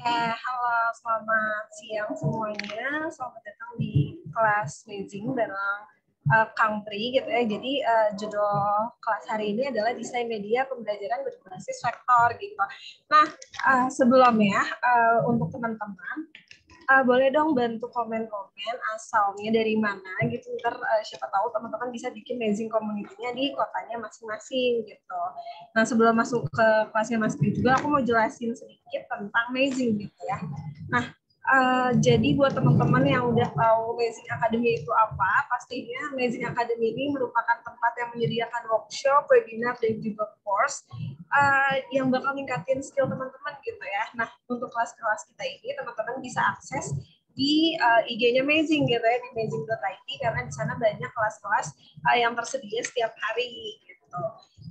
Oke, halo selamat siang semuanya. Selamat datang di kelas Amazing bareng uh, Pri gitu ya. Jadi uh, judul kelas hari ini adalah desain media pembelajaran berbasis vektor gitu. Nah, uh, sebelumnya uh, untuk teman-teman uh, boleh dong bantu komen-komen asalnya dari mana gitu ntar uh, siapa tahu teman-teman bisa bikin amazing community-nya di kotanya masing-masing gitu. Nah sebelum masuk ke kelasnya Mas B juga aku mau jelasin sedikit tentang amazing gitu ya. Nah Eh, jadi buat teman-teman yang udah tahu Amazing Academy itu apa, pastinya Amazing Academy ini merupakan tempat yang menyediakan workshop, webinar, dan juga course uh, yang bakal ningkatin skill teman-teman gitu ya. Nah, untuk kelas-kelas kita ini, teman-teman bisa akses di uh, eh, IG-nya Amazing gitu ya, di amazing.it, karena di sana banyak kelas-kelas uh, yang tersedia setiap hari gitu.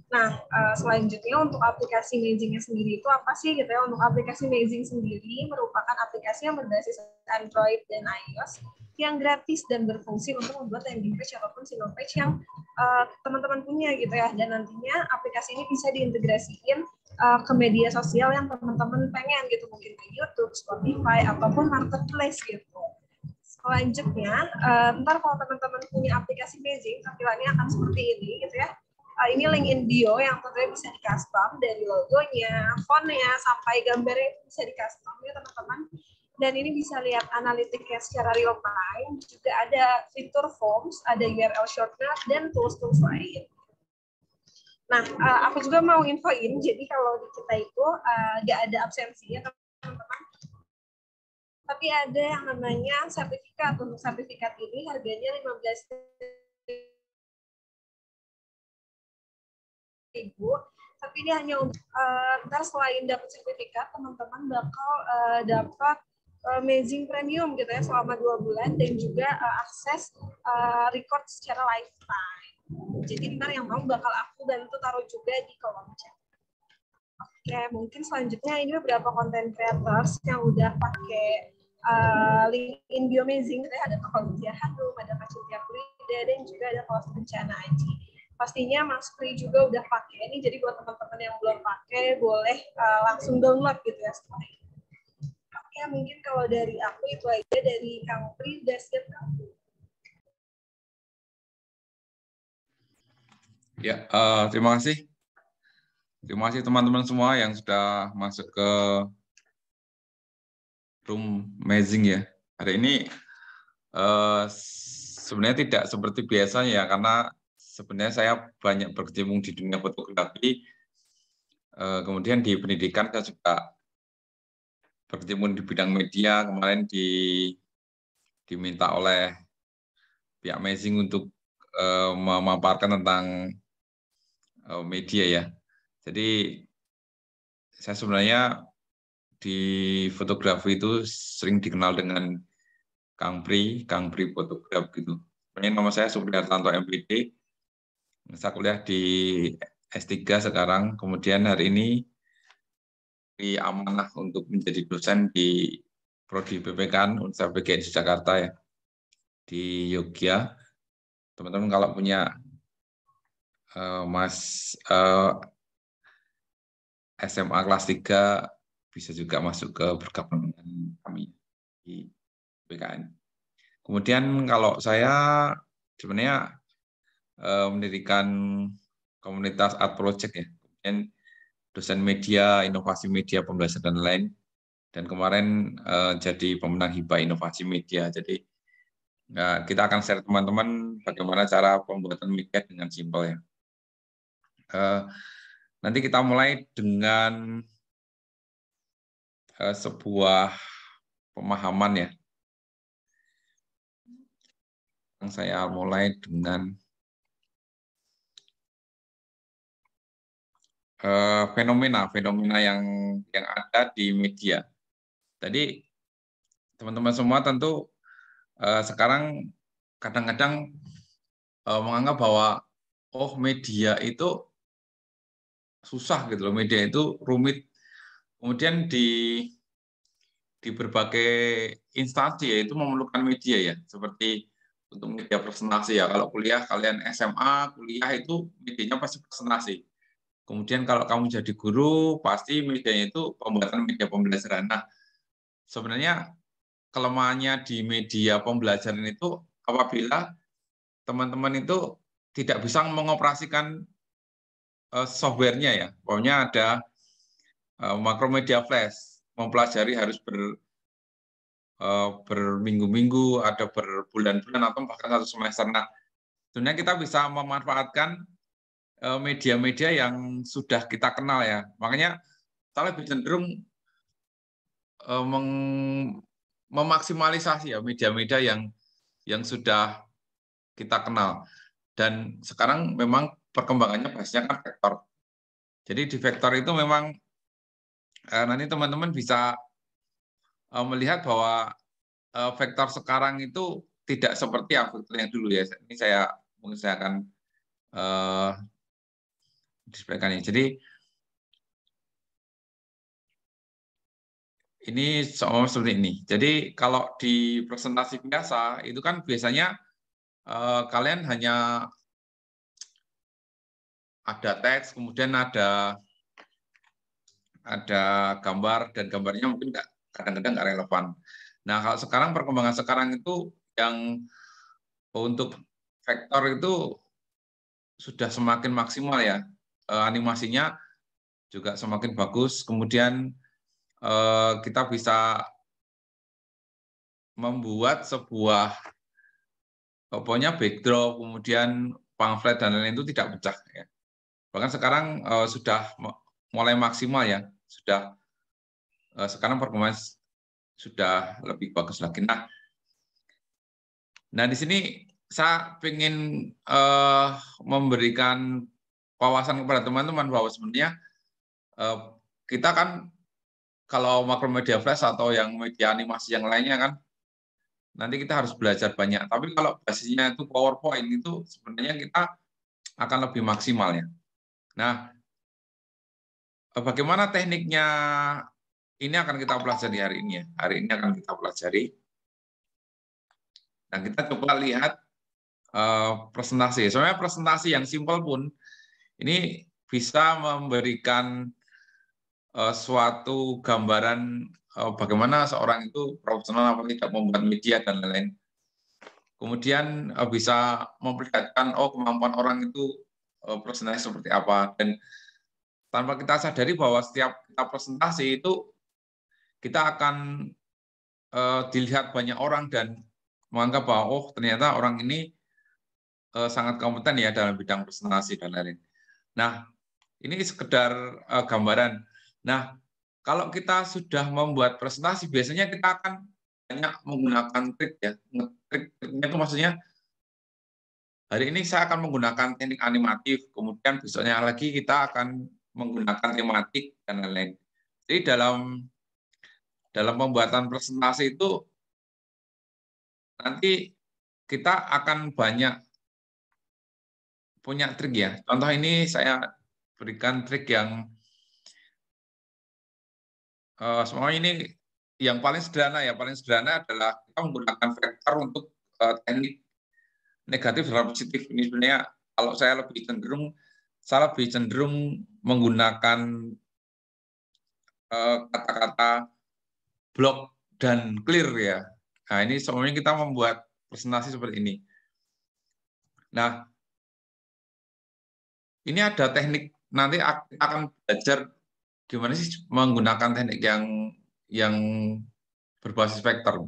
Nah, eh, selanjutnya untuk aplikasi Mazingnya sendiri itu apa sih gitu ya? Untuk aplikasi Amazing sendiri merupakan aplikasi yang berbasis Android dan iOS yang gratis dan berfungsi untuk membuat landing page ataupun single page yang eh, teman-teman uh, punya gitu ya. Dan nantinya aplikasi ini bisa diintegrasikan uh, eh, ke media sosial yang teman-teman pengen gitu, mungkin di YouTube, Spotify, ataupun marketplace gitu. Selanjutnya, uh, ntar kalau teman-teman punya aplikasi Amazing, tampilannya akan seperti ini gitu ya uh, ini link in bio yang tentunya bisa di custom dari logonya, fontnya, sampai gambarnya bisa di custom ya teman-teman. Dan ini bisa lihat analitiknya secara real time, juga ada fitur forms, ada URL shortcut, dan tools-tools lain. Nah, uh, aku juga mau infoin, jadi kalau di kita itu uh, ada absensi ya teman-teman. Tapi ada yang namanya sertifikat. Untuk sertifikat ini harganya 15 ibu tapi ini hanya uh, ntar selain dapat sertifikat teman-teman bakal uh, dapat eh, amazing premium gitu ya selama dua bulan dan juga uh, akses uh, record secara lifetime jadi ntar yang mau bakal aku dan itu taruh juga di kolom chat Oke, mungkin selanjutnya ini beberapa konten creators yang udah pakai uh, bio Biomazing. Ada gitu ya. kolom dia ada Kak Cintia free, dan juga ada kolom Bencana Aji pastinya Mas Kri juga udah pakai ini jadi buat teman-teman yang belum pakai boleh uh, langsung download gitu ya setelah ini. Oke mungkin kalau dari aku itu aja dari Kang Pri udah siap Kang Ya uh, terima kasih terima kasih teman-teman semua yang sudah masuk ke room amazing ya hari ini uh, sebenarnya tidak seperti biasanya ya karena sebenarnya saya banyak berkecimpung di dunia fotografi. Eh, kemudian di pendidikan saya juga berkecimpung di bidang media. Kemarin di diminta oleh pihak Amazing untuk eh, memaparkan tentang eh, media ya. Jadi saya sebenarnya di fotografi itu sering dikenal dengan Kang Pri, Kang Pri fotograf gitu. Sebenarnya nama saya Supriyatanto MPD. Saya kuliah di S3 sekarang, kemudian hari ini di amanah untuk menjadi dosen di Prodi BPK Universitas di Jakarta ya di Yogyakarta. Teman-teman kalau punya uh, Mas uh, eh, SMA kelas 3 bisa juga masuk ke bergabung dengan kami di BKN. Kemudian kalau saya sebenarnya uh, mendirikan komunitas art project ya. dan dosen media, inovasi media, pembelajaran dan lain. Dan kemarin uh, jadi pemenang hibah inovasi media. Jadi uh, kita akan share teman-teman bagaimana cara pembuatan media dengan simpel ya. Uh, nanti kita mulai dengan uh, sebuah pemahaman ya. Yang Saya mulai dengan fenomena-fenomena eh, uh, yang yang ada di media. Jadi teman-teman semua tentu uh, sekarang kadang-kadang uh, menganggap bahwa oh media itu susah gitu loh, media itu rumit. Kemudian di di berbagai instansi itu memerlukan media ya, seperti untuk media presentasi ya. Kalau kuliah kalian SMA, kuliah itu medianya pasti presentasi Kemudian kalau kamu jadi guru, pasti medianya itu pembuatan media pembelajaran. Nah, sebenarnya kelemahannya di media pembelajaran itu apabila teman-teman itu tidak bisa mengoperasikan eh, softwarenya ya. Pokoknya ada eh, makromedia flash, mempelajari harus ber eh, berminggu-minggu, ada berbulan-bulan atau bahkan satu semester. Nah, sebenarnya kita bisa memanfaatkan Eh, media-media yang sudah kita kenal ya. Makanya kita lebih cenderung eh, meng, memaksimalisasi ya media-media yang yang sudah kita kenal. Dan sekarang memang perkembangannya biasanya kan vektor. Jadi di vektor itu memang eh, nanti teman-teman bisa melihat bahwa vektor sekarang itu tidak seperti yang vektor yang dulu ya. Ini saya mungkin saya akan disampaikan ini. Jadi ini sama seperti ini. Jadi kalau di presentasi biasa itu kan biasanya eh, kalian hanya ada teks, kemudian ada ada gambar dan gambarnya mungkin kadang-kadang nggak relevan. Nah kalau sekarang perkembangan sekarang itu yang untuk vektor itu sudah semakin maksimal ya. Eh, animasinya juga semakin bagus. Kemudian eh, kita bisa membuat sebuah pokoknya backdrop, kemudian pamflet dan lain-lain itu tidak pecah. Ya. Bahkan sekarang uh, sudah mulai maksimal ya, sudah uh, sekarang perkembangan sudah lebih bagus lagi. Nah, nah di sini saya ingin uh, memberikan wawasan kepada teman-teman bahwa sebenarnya eh, kita kan kalau makromedia flash atau yang media animasi yang lainnya kan nanti kita harus belajar banyak. Tapi kalau basisnya itu PowerPoint itu sebenarnya kita akan lebih maksimal ya. Nah, eh, bagaimana tekniknya ini akan kita pelajari hari ini ya. Hari ini akan kita pelajari. Dan kita coba lihat uh, presentasi. Sebenarnya presentasi yang simpel pun ini bisa memberikan uh, suatu gambaran uh, bagaimana seorang itu profesional apa tidak membuat media dan lain-lain. Kemudian uh, bisa memperlihatkan oh kemampuan orang itu uh, presentasi seperti apa dan tanpa kita sadari bahwa setiap kita presentasi itu kita akan uh, dilihat banyak orang dan menganggap bahwa oh ternyata orang ini uh, sangat kompeten ya dalam bidang presentasi dan lain-lain. Nah, ini sekedar uh, gambaran. Nah, kalau kita sudah membuat presentasi, biasanya kita akan banyak menggunakan trik ya. Trik triknya itu maksudnya hari ini saya akan menggunakan teknik animatif, kemudian besoknya lagi kita akan menggunakan tematik dan lain-lain. Jadi dalam dalam pembuatan presentasi itu nanti kita akan banyak punya trik ya. Contoh ini saya berikan trik yang uh, eh, semua ini yang paling sederhana ya paling sederhana adalah kita menggunakan vektor untuk uh, teknik negatif dan positif ini sebenarnya kalau saya lebih cenderung saya lebih cenderung menggunakan eh, kata-kata uh, block dan clear ya nah ini semuanya kita membuat presentasi seperti ini nah ini ada teknik nanti akan belajar gimana sih menggunakan teknik yang yang berbasis vektor.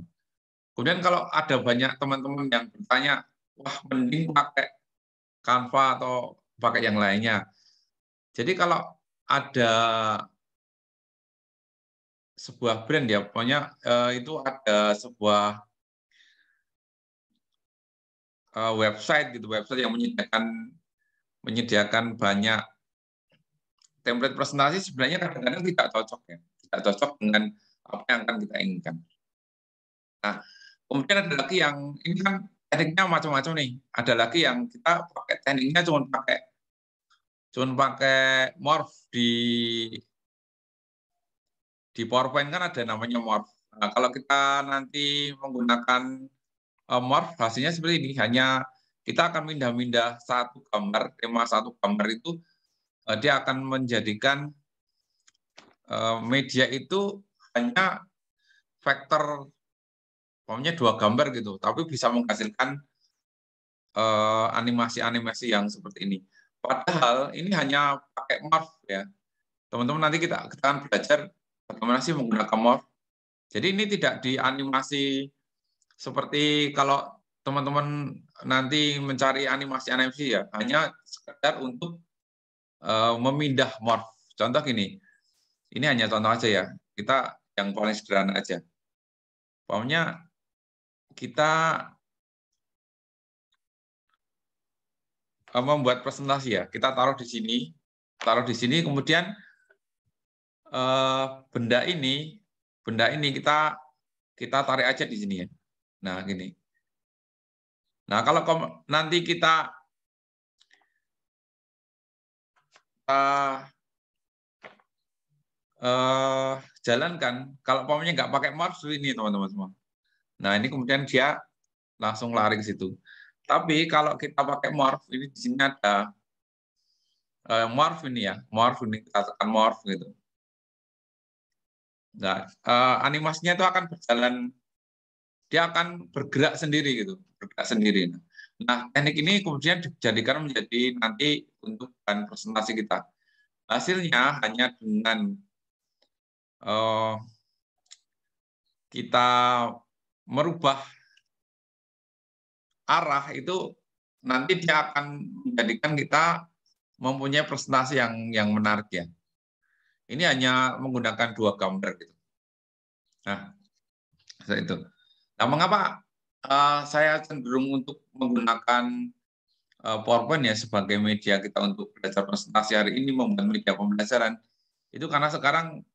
Kemudian kalau ada banyak teman-teman yang bertanya, wah mending pakai kanva atau pakai yang lainnya. Jadi kalau ada sebuah brand ya, pokoknya eh, itu ada sebuah eh, website gitu, website yang menyediakan menyediakan banyak template presentasi sebenarnya kadang-kadang tidak cocok ya, tidak cocok dengan apa yang akan kita inginkan. Nah, kemudian ada lagi yang ini kan tekniknya macam-macam nih. Ada lagi yang kita pakai tekniknya cuma pakai cuma pakai morph di di PowerPoint kan ada namanya morph. Nah, kalau kita nanti menggunakan eh, morph hasilnya seperti ini hanya kita akan pindah-pindah satu gambar, tema satu gambar itu eh, dia akan menjadikan eh, media itu hanya vektor pokoknya dua gambar gitu, tapi bisa menghasilkan eh, animasi-animasi yang seperti ini. Padahal ini hanya pakai morph ya. Teman-teman nanti kita, kita akan belajar bagaimana sih menggunakan morph. Jadi ini tidak dianimasi seperti kalau teman-teman nanti mencari animasi animasi ya hanya sekedar untuk uh, memindah morph. Contoh gini, ini hanya contoh aja ya. Kita yang paling sederhana aja. Pokoknya kita eh, membuat presentasi ya. Kita taruh di sini, taruh di sini, kemudian uh, benda ini, benda ini kita kita tarik aja di sini ya. Nah, gini. Nah, kalau nanti kita uh, uh, jalankan, kalau pokoknya nggak pakai Mars ini teman-teman semua. Nah, ini kemudian dia langsung lari ke situ. Tapi kalau kita pakai morph, ini di sini ada uh, eh, morph ini ya, morph ini kita tekan morph gitu. Nah, uh, animasinya itu akan berjalan, dia akan bergerak sendiri gitu bergerak sendiri. Nah, teknik ini kemudian dijadikan menjadi nanti untuk bahan presentasi kita. Hasilnya hanya dengan uh, kita merubah arah itu nanti dia akan menjadikan kita mempunyai presentasi yang yang menarik ya. Ini hanya menggunakan dua gambar gitu. Nah, itu. Nah, mengapa Uh, saya cenderung untuk menggunakan uh, PowerPoint ya sebagai media kita untuk belajar presentasi hari ini membuat media pembelajaran itu karena sekarang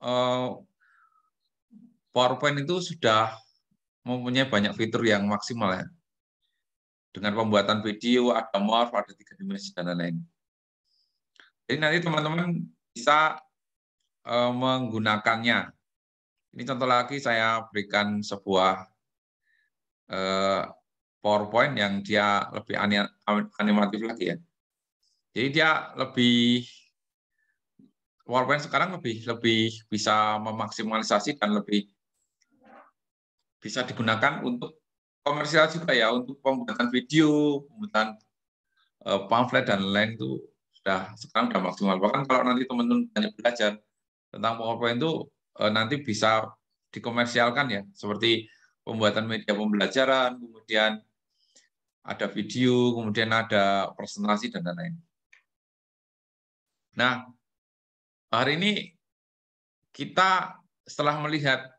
uh, PowerPoint itu sudah mempunyai banyak fitur yang maksimal ya dengan pembuatan video ada morph ada tiga dimensi dan lain-lain jadi nanti teman-teman bisa uh, menggunakannya ini contoh lagi saya berikan sebuah Eh, PowerPoint yang dia lebih animatif lagi ya. Jadi dia lebih PowerPoint sekarang lebih lebih bisa memaksimalisasi dan lebih bisa digunakan untuk komersial juga ya untuk pembuatan video, pembuatan eh, pamflet dan lain itu sudah sekarang sudah maksimal. Bahkan kalau nanti teman-teman banyak belajar tentang PowerPoint itu eh, nanti bisa dikomersialkan ya seperti pembuatan media pembelajaran, kemudian ada video, kemudian ada presentasi dan lain-lain. Nah, hari ini kita setelah melihat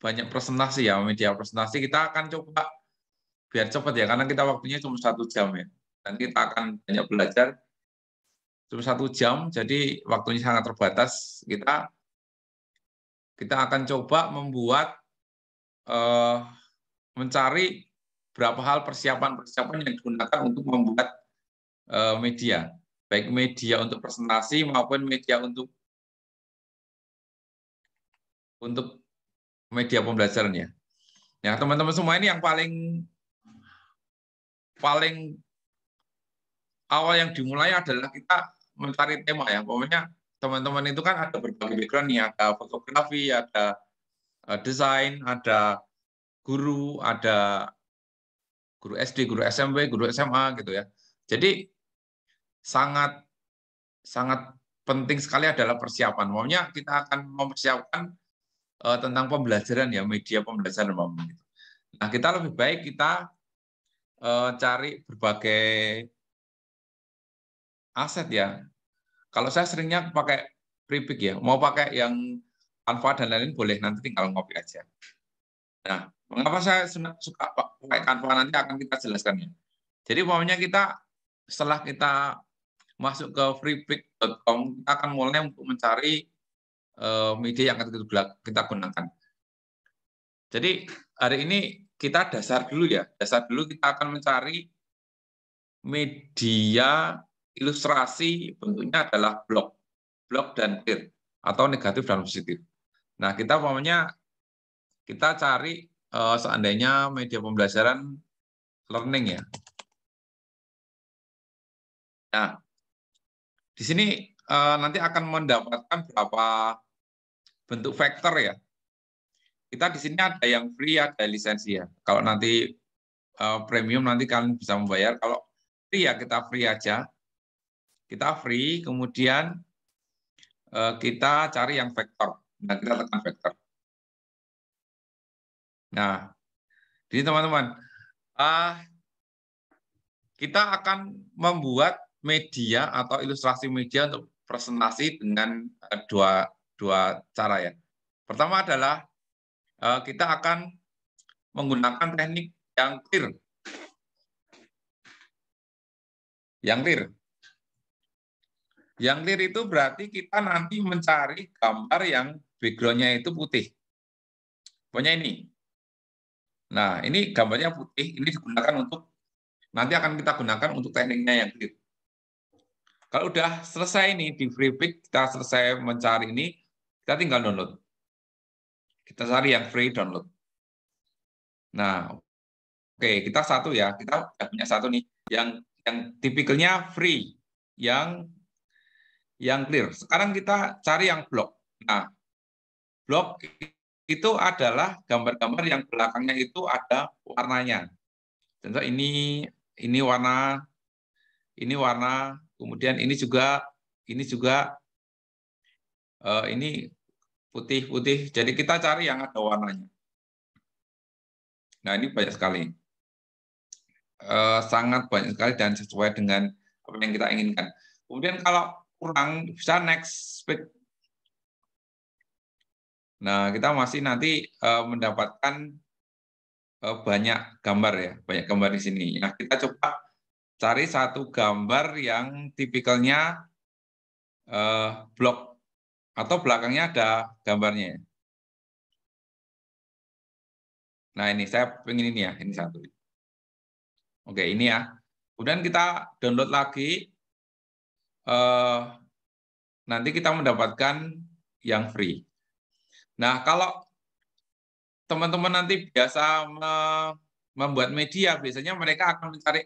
banyak presentasi ya, media presentasi, kita akan coba biar cepat ya, karena kita waktunya cuma satu jam ya. Dan kita akan banyak belajar cuma satu jam, jadi waktunya sangat terbatas. Kita kita akan coba membuat Eh, mencari berapa hal persiapan-persiapan yang digunakan untuk membuat eh, media, baik media untuk presentasi maupun media untuk untuk media pembelajarannya. Ya teman-teman semua ini yang paling paling awal yang dimulai adalah kita mencari tema ya. Pokoknya teman-teman itu kan ada berbagai background nih, ada fotografi, ada Eh, desain, ada guru, ada guru SD, guru SMP, guru SMA gitu ya. Jadi sangat sangat penting sekali adalah persiapan. Maunya kita akan mempersiapkan uh, tentang pembelajaran ya, media pembelajaran gitu. Nah, kita lebih baik kita uh, cari berbagai aset ya. Kalau saya seringnya pakai Pripik ya, mau pakai yang alfa dan lain-lain boleh nanti tinggal ngopi aja. Nah, mengapa saya suka pakai Canva nanti akan kita jelaskan ya. Jadi umpamanya kita setelah kita masuk ke freepick.com kita akan mulai untuk mencari uh, media yang akan kita gunakan. Jadi hari ini kita dasar dulu ya, dasar dulu kita akan mencari media ilustrasi bentuknya adalah blog, blog dan clear atau negatif dan positif. Nah, kita umpamanya kita cari uh, seandainya media pembelajaran learning ya. Nah, di sini uh, nanti akan mendapatkan berapa bentuk vektor ya. Kita di sini ada yang free, ada lisensi ya. Kalau nanti uh, premium nanti kalian bisa membayar. Kalau free ya kita free aja. Kita free, kemudian uh, kita cari yang vektor. Nah, kita tekan vektor. Nah, jadi teman-teman, uh, kita akan membuat media atau ilustrasi media untuk presentasi dengan eh, dua, dua cara ya. Pertama adalah uh, kita akan menggunakan teknik yang clear. Yang clear. Yang clear itu berarti kita nanti mencari gambar yang backgroundnya itu putih. Pokoknya ini. Nah, ini gambarnya putih, ini digunakan untuk, nanti akan kita gunakan untuk tekniknya yang clear. Kalau udah selesai ini di free pick, kita selesai mencari ini, kita tinggal download. Kita cari yang free download. Nah, oke, okay, kita satu ya, kita punya satu nih, yang yang tipikalnya free, yang yang clear. Sekarang kita cari yang blog. Nah, blok itu adalah gambar-gambar yang belakangnya itu ada warnanya. Contoh ini ini warna ini warna kemudian ini juga ini juga eh, ini putih-putih. Jadi kita cari yang ada warnanya. Nah, ini banyak sekali. Eh, sangat banyak sekali dan sesuai dengan apa yang kita inginkan. Kemudian kalau kurang bisa next Nah, kita masih nanti uh, mendapatkan uh, banyak gambar ya, banyak gambar di sini. Nah, kita coba cari satu gambar yang tipikalnya uh, blok atau belakangnya ada gambarnya. Nah, ini saya pengen ini ya, ini satu. Oke, ini ya. Kemudian kita download lagi. Uh, nanti kita mendapatkan yang free. Nah, kalau teman-teman nanti biasa membuat media, biasanya mereka akan mencari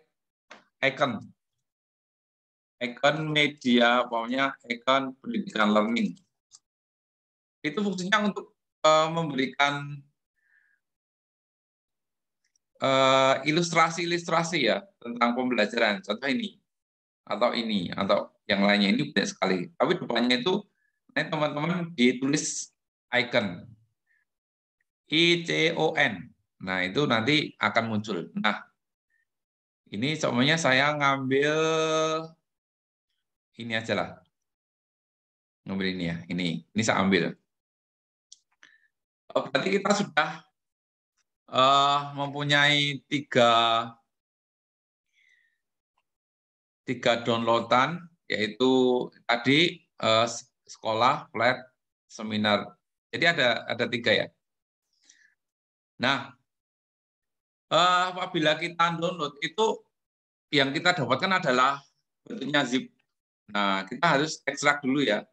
icon. Icon media, pokoknya icon pendidikan learning. Itu fungsinya untuk e, memberikan e, ilustrasi-ilustrasi ya tentang pembelajaran. Contoh ini, atau ini, atau yang lainnya. Ini banyak sekali. Tapi depannya itu, teman-teman ditulis icon. ICON. Nah, itu nanti akan muncul. Nah, ini semuanya saya ngambil ini aja lah. Ngambil ini ya, ini. Ini saya ambil. Oh, Berarti kita sudah uh, mempunyai tiga tiga downloadan yaitu tadi uh, sekolah flat seminar jadi ada ada tiga ya. Nah, eh, apabila kita download itu yang kita dapatkan adalah bentuknya zip. Nah, kita harus ekstrak dulu ya.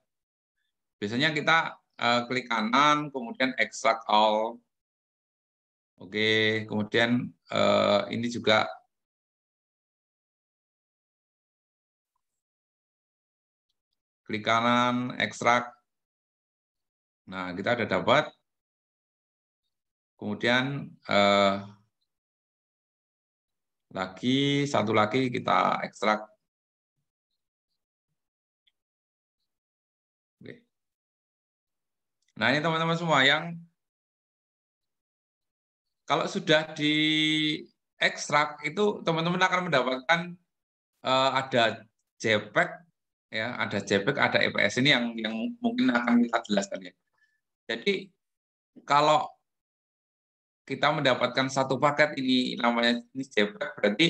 Biasanya kita uh, klik kanan, kemudian ekstrak all. Oke, kemudian uh, ini juga klik kanan, ekstrak. Nah, kita ada dapat. Kemudian eh, lagi satu lagi kita ekstrak. Oke. Nah, ini teman-teman semua yang kalau sudah di ekstrak itu teman-teman akan mendapatkan eh, ada JPEG ya, ada JPEG, ada EPS ini yang yang mungkin akan kita jelaskan ya. Jadi kalau kita mendapatkan satu paket ini namanya ini JPEG berarti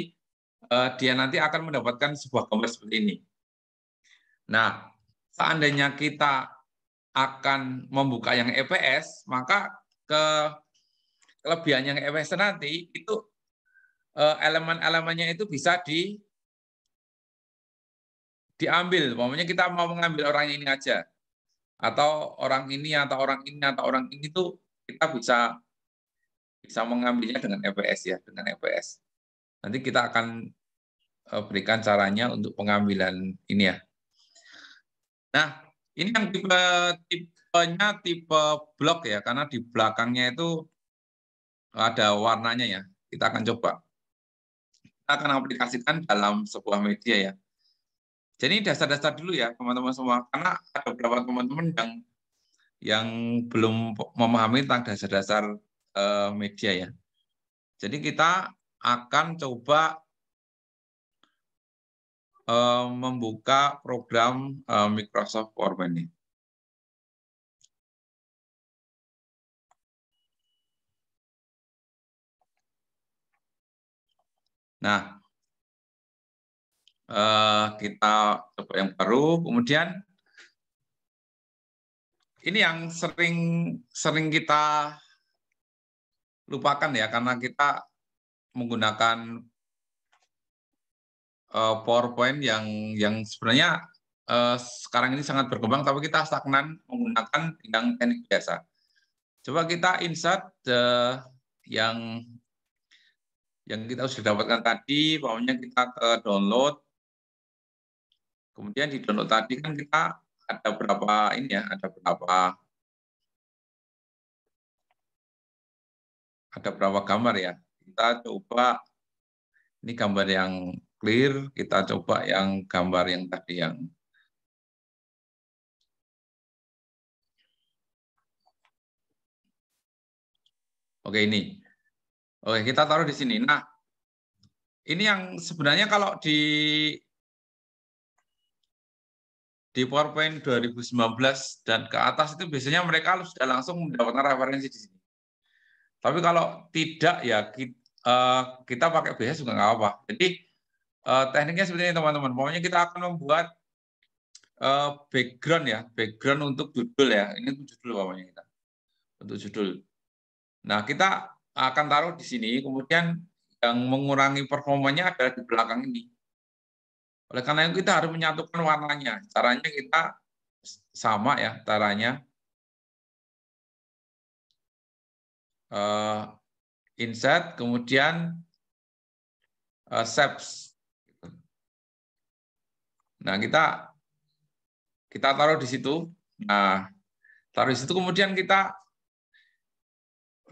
uh, dia nanti akan mendapatkan sebuah gambar seperti ini. Nah, seandainya kita akan membuka yang EPS, maka ke kelebihan yang EPS nanti itu uh, elemen-elemennya itu bisa di diambil. Maksudnya kita mau mengambil orang ini aja atau orang ini atau orang ini atau orang ini tuh kita bisa bisa mengambilnya dengan FPS ya dengan FPS nanti kita akan eh, berikan caranya untuk pengambilan ini ya nah ini yang tipe tipenya tipe blok ya karena di belakangnya itu ada warnanya ya kita akan coba kita akan aplikasikan dalam sebuah media ya jadi dasar-dasar dulu ya teman-teman semua, karena ada beberapa teman-teman yang yang belum memahami tentang dasar-dasar uh, media ya. Jadi kita akan coba uh, membuka program uh, Microsoft PowerPoint ini. Nah, Eh, kita coba yang baru. Kemudian ini yang sering sering kita lupakan ya karena kita menggunakan eh, PowerPoint yang yang sebenarnya eh, sekarang ini sangat berkembang tapi kita stagnan menggunakan yang teknik biasa. Coba kita insert yang yang kita sudah dapatkan tadi, pokoknya kita ke download Kemudian di download tadi kan kita ada berapa ini ya, ada berapa ada berapa gambar ya. Kita coba ini gambar yang clear, kita coba yang gambar yang tadi yang Oke ini. Oke, kita taruh di sini. Nah, ini yang sebenarnya kalau di di PowerPoint 2019 dan ke atas itu biasanya mereka sudah langsung mendapatkan referensi di sini. Tapi kalau tidak ya kita, uh, eh, kita pakai biasa juga nggak apa-apa. Jadi uh, tekniknya seperti ini teman-teman. Pokoknya kita akan membuat uh, background ya, background untuk judul ya. Ini untuk judul pokoknya kita. Untuk judul. Nah, kita akan taruh di sini kemudian yang mengurangi performanya adalah di belakang ini. Oleh karena itu kita harus menyatukan warnanya. Caranya kita sama ya, caranya. Uh, eh, insert, kemudian uh, shapes. Nah, kita kita taruh di situ. Nah, taruh di situ kemudian kita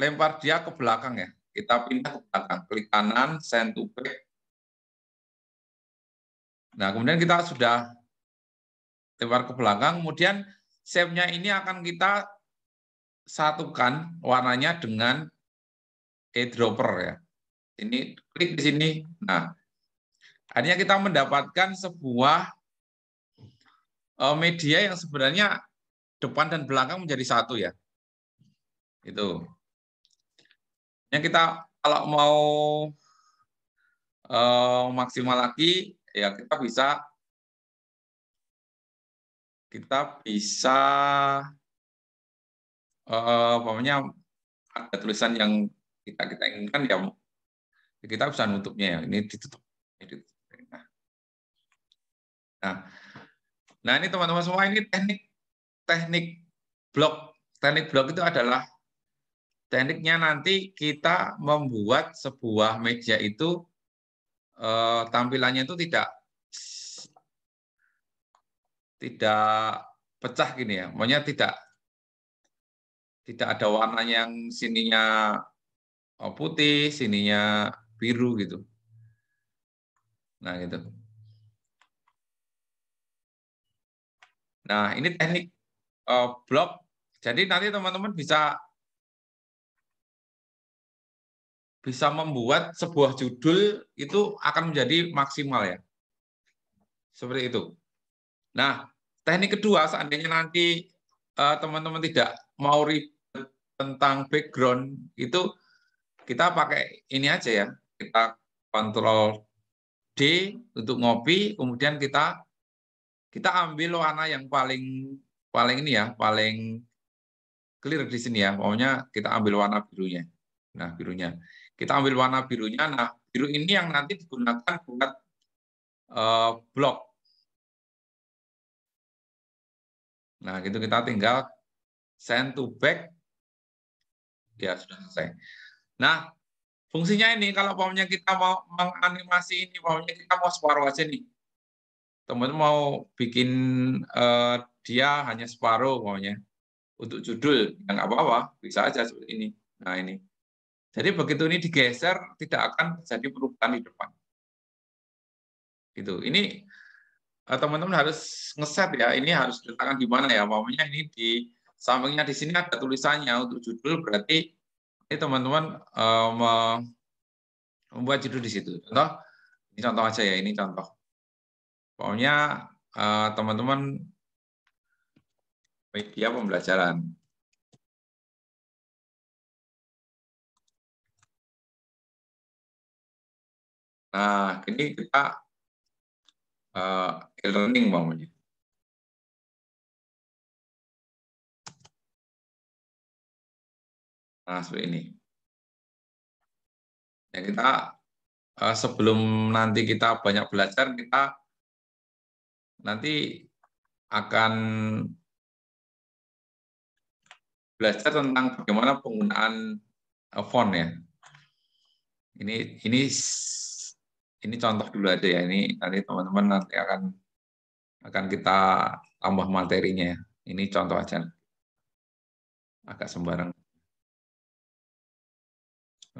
lempar dia ke belakang ya. Kita pindah ke belakang. Klik kanan, send to back. Nah, kemudian kita sudah lebar ke belakang, kemudian shape-nya ini akan kita satukan warnanya dengan eyedropper ya. Ini klik di sini. Nah, akhirnya kita mendapatkan sebuah e, media yang sebenarnya depan dan belakang menjadi satu ya. Itu. Yang kita kalau mau uh, maksimal lagi ya kita bisa kita bisa eh pokoknya ada tulisan yang kita kita inginkan ya, ya kita bisa nutupnya ya ini ditutup. Nah. nah, nah ini teman-teman semua ini teknik teknik blok teknik blok itu adalah tekniknya nanti kita membuat sebuah meja itu eh, tampilannya itu tidak tidak pecah gini ya. Maunya tidak tidak ada warna yang sininya oh, putih, sininya biru gitu. Nah, gitu. Nah, ini teknik uh, blok. Jadi nanti teman-teman bisa bisa membuat sebuah judul itu akan menjadi maksimal ya. Seperti itu. Nah, teknik kedua seandainya nanti eh, teman-teman uh, tidak mau ribet tentang background itu kita pakai ini aja ya. Kita kontrol D untuk ngopi, kemudian kita kita ambil warna yang paling paling ini ya, paling clear di sini ya. maunya kita ambil warna birunya. Nah, birunya. Kita ambil warna birunya. Nah, biru ini yang nanti digunakan buat uh, blok. Nah, gitu kita tinggal send to back. Ya, sudah selesai. Nah, fungsinya ini kalau pokoknya kita mau menganimasi ini, pokoknya kita mau separuh aja nih. Teman-teman mau bikin uh, dia hanya separuh pokoknya. Untuk judul, yang apa-apa, bisa aja seperti ini. Nah, ini. Jadi begitu ini digeser, tidak akan terjadi perubahan di depan. Gitu. Ini eh, teman-teman harus ngeset ya, ini harus diletakkan di mana ya. Umpamanya ini di sampingnya di sini ada tulisannya untuk judul, berarti ini teman-teman um, membuat judul di situ. Contoh, ini contoh aja ya, ini contoh. Pokoknya eh, teman-teman uh, media pembelajaran. Nah, ini kita uh, e-learning namanya. Nah, seperti ini. Ya, kita uh, sebelum nanti kita banyak belajar, kita nanti akan belajar tentang bagaimana penggunaan uh, font ya. Ini ini ini contoh dulu aja ya ini nanti teman-teman nanti akan akan kita tambah materinya. Ya. Ini contoh aja. Agak sembarang.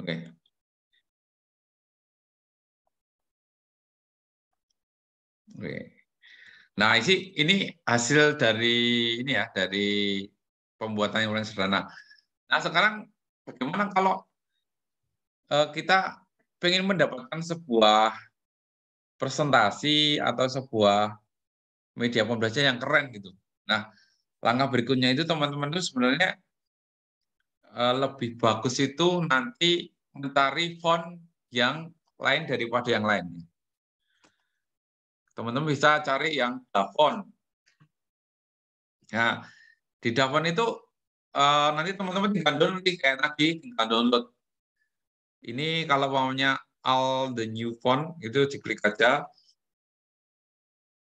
Oke. Okay. Oke. Okay. Nah, isi ini hasil dari ini ya, dari pembuatan yang sederhana. Nah, sekarang bagaimana kalau eh, kita pengen mendapatkan sebuah presentasi atau sebuah media pembelajaran yang keren gitu. Nah, langkah berikutnya itu teman-teman itu sebenarnya eh, lebih bagus itu nanti mencari font yang lain daripada yang lain. Teman-teman bisa cari yang Davon. Nah, di Davon itu eh, nanti teman-teman tinggal download kayak tadi, tinggal download ini kalau maunya all the new font itu diklik aja.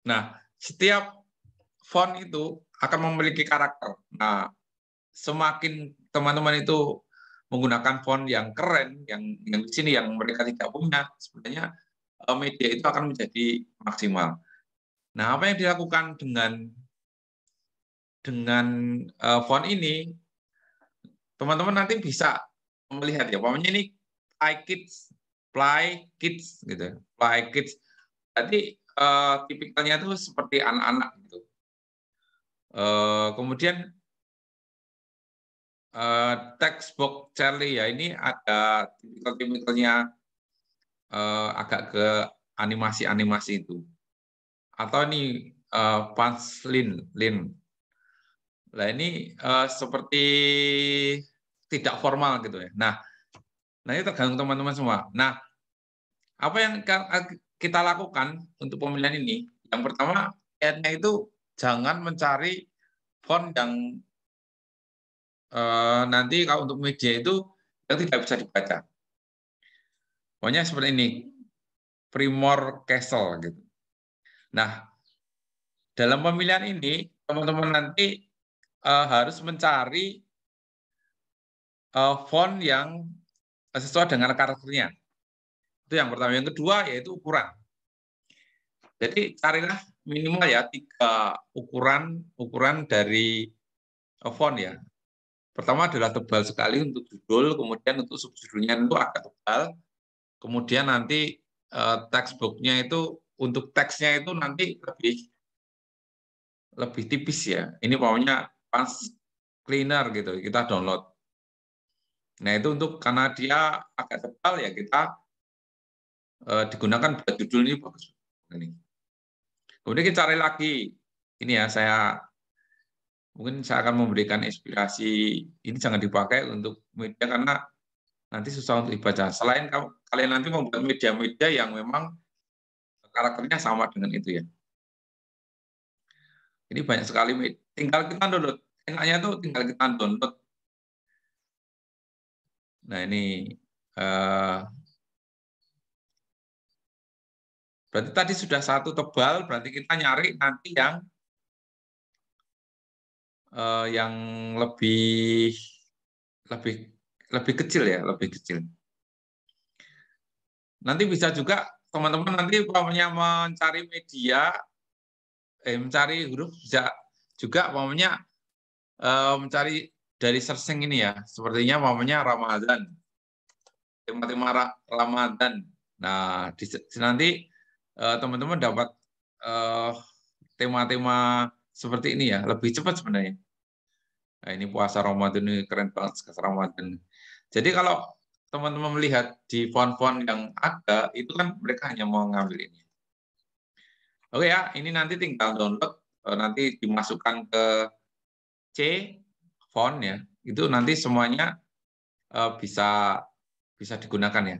Nah, setiap font itu akan memiliki karakter. Nah, semakin teman-teman itu menggunakan font yang keren, yang yang di sini yang mereka tidak punya, sebenarnya eh, media itu akan menjadi maksimal. Nah, apa yang dilakukan dengan dengan uh, eh, font ini, teman-teman nanti bisa melihat ya, pokoknya ini I kids, fly kids gitu, fly kids. jadi uh, eh, tipikalnya itu seperti anak-anak gitu. Uh, kemudian uh, textbook Charlie ya ini ada tipikal-tipikalnya uh, agak ke animasi-animasi itu. Atau ini uh, Lin. Nah ini uh, seperti tidak formal gitu ya. Nah Nah ini tergantung teman-teman semua. Nah apa yang kita lakukan untuk pemilihan ini? Yang pertama, niatnya itu jangan mencari font yang eh, nanti kalau untuk media itu yang tidak bisa dibaca. Pokoknya seperti ini, Primor Castle gitu. Nah, dalam pemilihan ini teman-teman nanti eh, harus mencari eh, font yang Nah, sesuai dengan karakternya. Itu yang pertama. Yang kedua yaitu ukuran. Jadi carilah minimal ya tiga ukuran ukuran dari font ya. Pertama adalah tebal sekali untuk judul, kemudian untuk subjudulnya itu agak tebal. Kemudian nanti eh, textbooknya itu untuk teksnya itu nanti lebih lebih tipis ya. Ini pokoknya pas cleaner gitu kita download Nah itu untuk karena dia agak tebal ya kita eh, digunakan buat judul ini bagus. Ini. Kemudian kita cari lagi. Ini ya saya mungkin saya akan memberikan inspirasi ini jangan dipakai untuk media karena nanti susah untuk dibaca. Selain kalian nanti membuat media-media yang memang karakternya sama dengan itu ya. Ini banyak sekali tinggal kita download. Enaknya tuh tinggal kita download Nah ini uh, berarti tadi sudah satu tebal, berarti kita nyari nanti yang uh, yang lebih lebih lebih kecil ya, lebih kecil. Nanti bisa juga teman-teman nanti umpamanya mencari media, eh, mencari huruf bisa juga umpamanya eh, mencari dari searching ini ya, sepertinya mamanya Ramadan. Tema-tema Ramadhan. Ramadan. Nah, di, nanti eh, teman-teman dapat eh, tema-tema seperti ini ya, lebih cepat sebenarnya. Nah, ini puasa Ramadan ini keren banget Ramadan. Jadi kalau teman-teman melihat di font-font yang ada, itu kan mereka hanya mau ngambil ini. Oke ya, ini nanti tinggal download, eh, nanti dimasukkan ke C, Font ya, itu nanti semuanya eh, bisa bisa digunakan ya.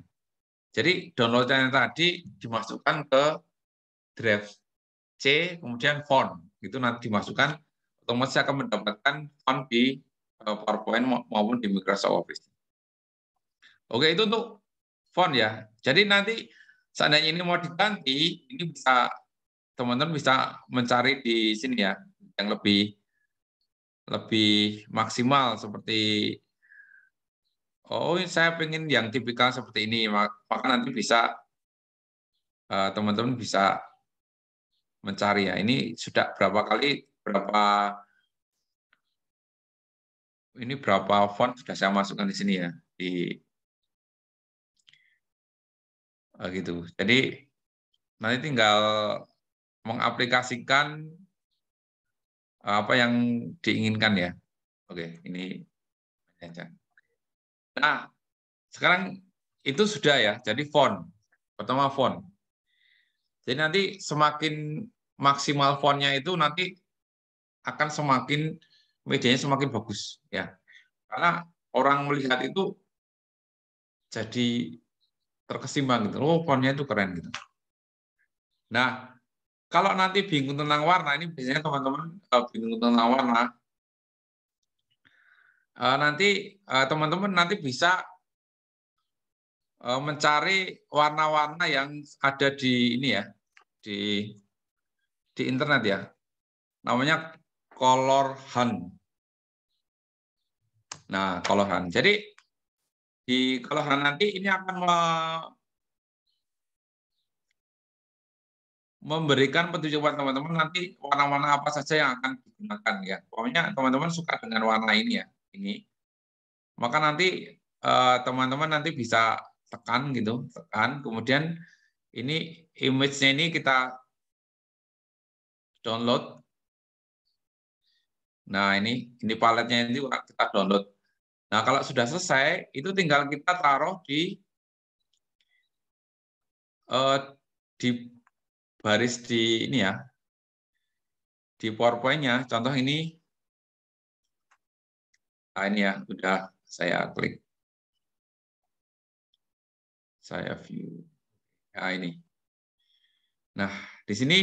Jadi downloadnya tadi dimasukkan ke drive C, kemudian font. Itu nanti dimasukkan, otomatis akan mendapatkan font di eh, PowerPoint maupun di Microsoft Office. Oke, itu untuk font ya. Jadi nanti seandainya ini mau diganti, ini bisa teman-teman bisa mencari di sini ya, yang lebih lebih maksimal seperti oh saya pengen yang tipikal seperti ini maka nanti bisa eh, teman-teman bisa mencari ya ini sudah berapa kali berapa ini berapa font sudah saya masukkan di sini ya di eh, gitu jadi nanti tinggal mengaplikasikan apa yang diinginkan ya. Oke, ini aja. Nah, sekarang itu sudah ya. Jadi font. Pertama font. Jadi nanti semakin maksimal fontnya itu nanti akan semakin medianya semakin bagus ya. Karena orang melihat itu jadi terkesimbang gitu. Oh, fontnya itu keren gitu. Nah, kalau nanti bingung tentang warna, ini biasanya teman-teman bingung tentang warna, eh, nanti eh, teman-teman nanti bisa eh, mencari warna-warna yang ada di ini ya di di internet ya namanya color hunt nah color hunt jadi di color hunt nanti ini akan memberikan petunjuk buat teman-teman nanti warna-warna apa saja yang akan digunakan ya. Pokoknya teman-teman suka dengan warna ini ya, ini. Maka nanti eh, teman-teman nanti bisa tekan gitu, tekan. Kemudian ini image-nya ini kita download. Nah ini ini paletnya ini kita download. Nah kalau sudah selesai itu tinggal kita taruh di eh, di baris di ini ya, di PowerPoint-nya. Contoh ini, nah ini ya, udah saya klik. Saya view. Nah ini. Nah, di sini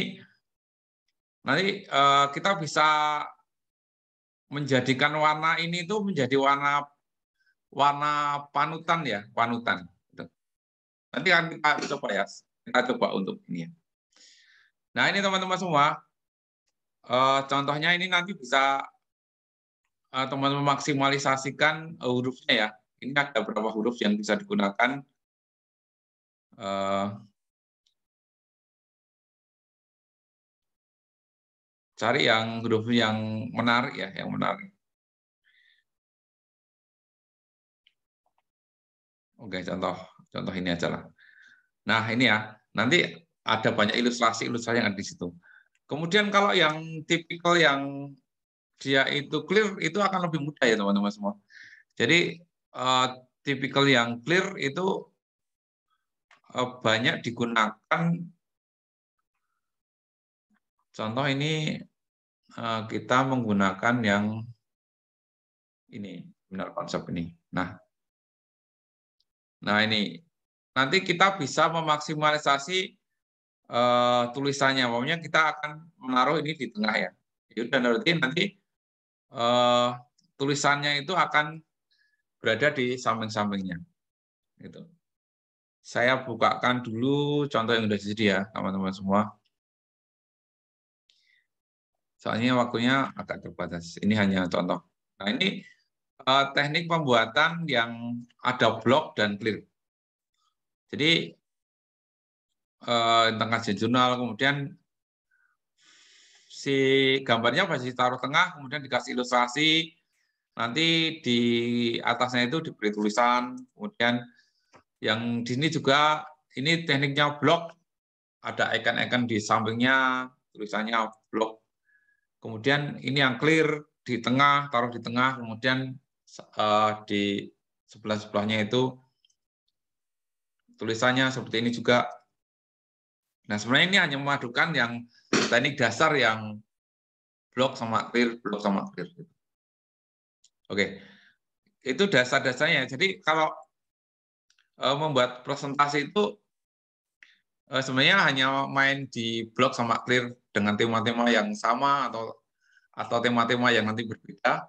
nanti uh, kita bisa menjadikan warna ini tuh menjadi warna warna panutan ya, panutan. Nanti akan kita coba ya, kita coba untuk ini ya. Nah ini teman-teman semua, uh, contohnya ini nanti bisa eh, teman-teman uh, maksimalisasikan uh, hurufnya ya. Ini ada berapa huruf yang bisa digunakan. Uh, cari yang huruf yang menarik ya, yang menarik. Oke, contoh contoh ini aja lah. Nah, ini ya. Nanti ada banyak ilustrasi-ilustrasi yang ada di situ. Kemudian kalau yang tipikal yang dia itu clear itu akan lebih mudah ya teman-teman semua. Jadi uh, tipikal yang clear itu uh, banyak digunakan. Contoh ini uh, kita menggunakan yang ini benar konsep ini. Nah, nah ini nanti kita bisa memaksimalisasi uh, tulisannya. maksudnya kita akan menaruh ini di tengah ya. Yaudah, nah, berarti nanti uh, tulisannya itu akan berada di samping-sampingnya. Gitu. Saya bukakan dulu contoh yang sudah jadi ya, teman-teman semua. Soalnya waktunya agak terbatas. Ini hanya contoh. Nah ini uh, teknik pembuatan yang ada blok dan clear. Jadi uh, tentang kajian jurnal, kemudian si gambarnya masih taruh tengah, kemudian dikasih ilustrasi, nanti di atasnya itu diberi tulisan, kemudian yang di sini juga ini tekniknya blog, ada icon-icon di sampingnya, tulisannya blog. Kemudian ini yang clear di tengah, taruh di tengah, kemudian uh, di sebelah-sebelahnya itu tulisannya seperti ini juga Nah sebenarnya ini hanya memadukan yang teknik dasar yang blok sama clear, blok sama clear. Gitu. Oke, itu dasar-dasarnya. Jadi kalau eh, membuat presentasi itu eh, sebenarnya hanya main di blok sama clear dengan tema-tema yang sama atau atau tema-tema yang nanti berbeda.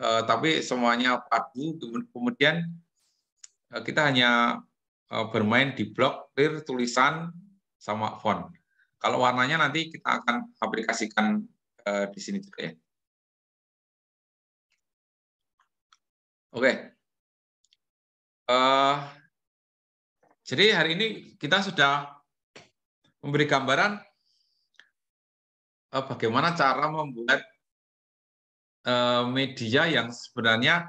Eh, tapi semuanya padu, kemudian kita hanya bermain di blok clear tulisan sama font. Kalau warnanya nanti kita akan aplikasikan uh, di sini juga ya. Oke. Okay. Uh, eh, jadi hari ini kita sudah memberi gambaran uh, bagaimana cara membuat uh, media yang sebenarnya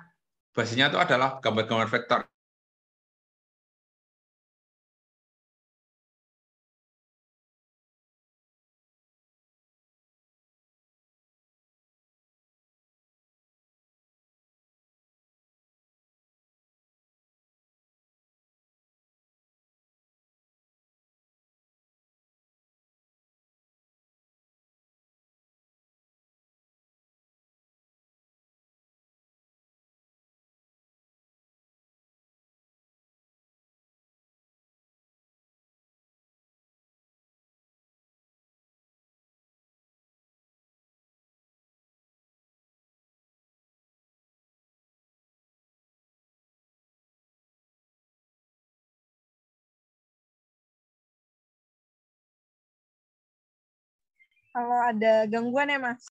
basisnya itu adalah gambar-gambar vektor. kalau ada gangguan ya mas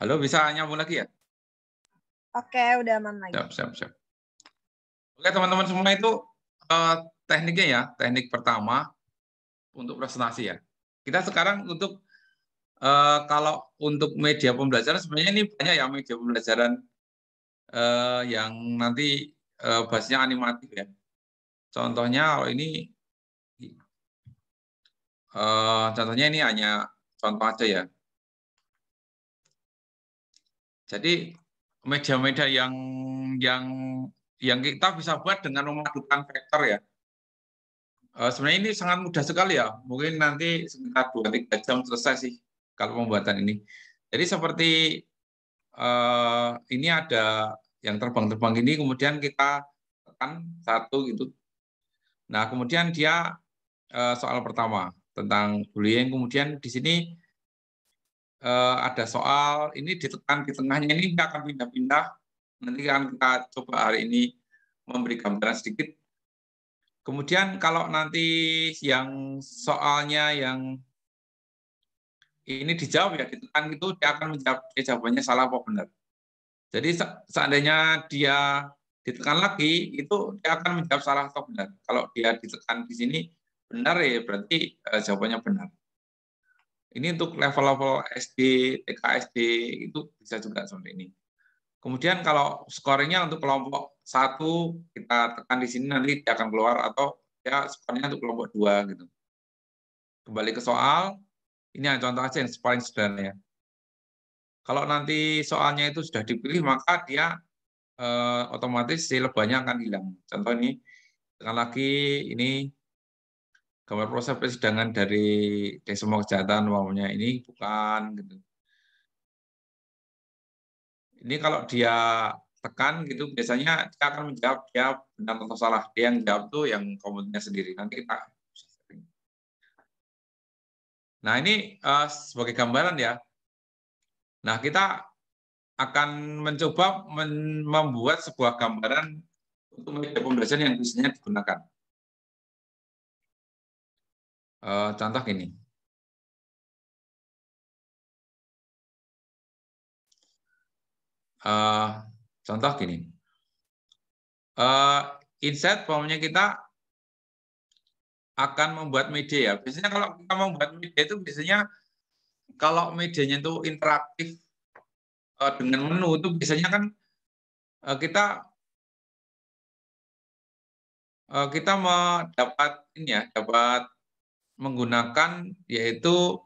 Halo, bisa nyambung lagi ya? Oke, udah aman lagi. Siap, siap, siap. Oke, teman-teman semua itu eh, tekniknya ya, teknik pertama untuk presentasi ya. Kita sekarang untuk Uh, kalau untuk media pembelajaran sebenarnya ini banyak ya media pembelajaran uh, yang nanti uh, eh, basisnya animatif ya. Contohnya kalau ini, uh, contohnya ini hanya contoh aja ya. Jadi media-media yang yang yang kita bisa buat dengan memadukan vektor ya. Uh, sebenarnya ini sangat mudah sekali ya. Mungkin nanti sekitar dua tiga jam selesai sih kalau pembuatan ini. Jadi seperti uh, ini ada yang terbang-terbang ini kemudian kita tekan satu gitu. Nah, kemudian dia uh, soal pertama tentang bullying. Kemudian di sini uh, ada soal ini ditekan di tengahnya ini tidak akan pindah-pindah. Nanti akan kita coba hari ini memberi gambaran sedikit. Kemudian kalau nanti yang soalnya yang ini dijawab ya ditekan gitu. itu dia akan menjawab eh, jawabannya salah apa benar. Jadi seandainya dia ditekan lagi itu dia akan menjawab salah atau benar. Kalau dia ditekan di sini benar ya berarti eh, jawabannya benar. Ini untuk level-level SD, TK, SD itu bisa juga seperti ini. Kemudian kalau skornya untuk kelompok satu kita tekan di sini nanti dia akan keluar atau ya skornya untuk kelompok dua gitu. Kembali ke soal, ini yang contoh aja yang paling sederhana ya. Kalau nanti soalnya itu sudah dipilih, maka dia eh, otomatis silabanya akan hilang. Contoh ini, sekali lagi ini gambar proses persidangan dari Desmo Kejahatan umumnya ini bukan gitu. Ini kalau dia tekan gitu biasanya dia akan menjawab dia benar atau salah. Dia yang jawab tuh yang komentarnya sendiri. Nanti kita Nah ini uh, sebagai gambaran ya. Nah kita akan mencoba men membuat sebuah gambaran untuk media pembelajaran yang biasanya digunakan. Uh, contoh gini. Uh, contoh gini. Uh, insight, pokoknya kita akan membuat media ya. Biasanya kalau kita membuat media itu biasanya kalau medianya itu interaktif eh, dengan menu itu biasanya kan eh, kita eh, kita mendapat ini ya dapat menggunakan yaitu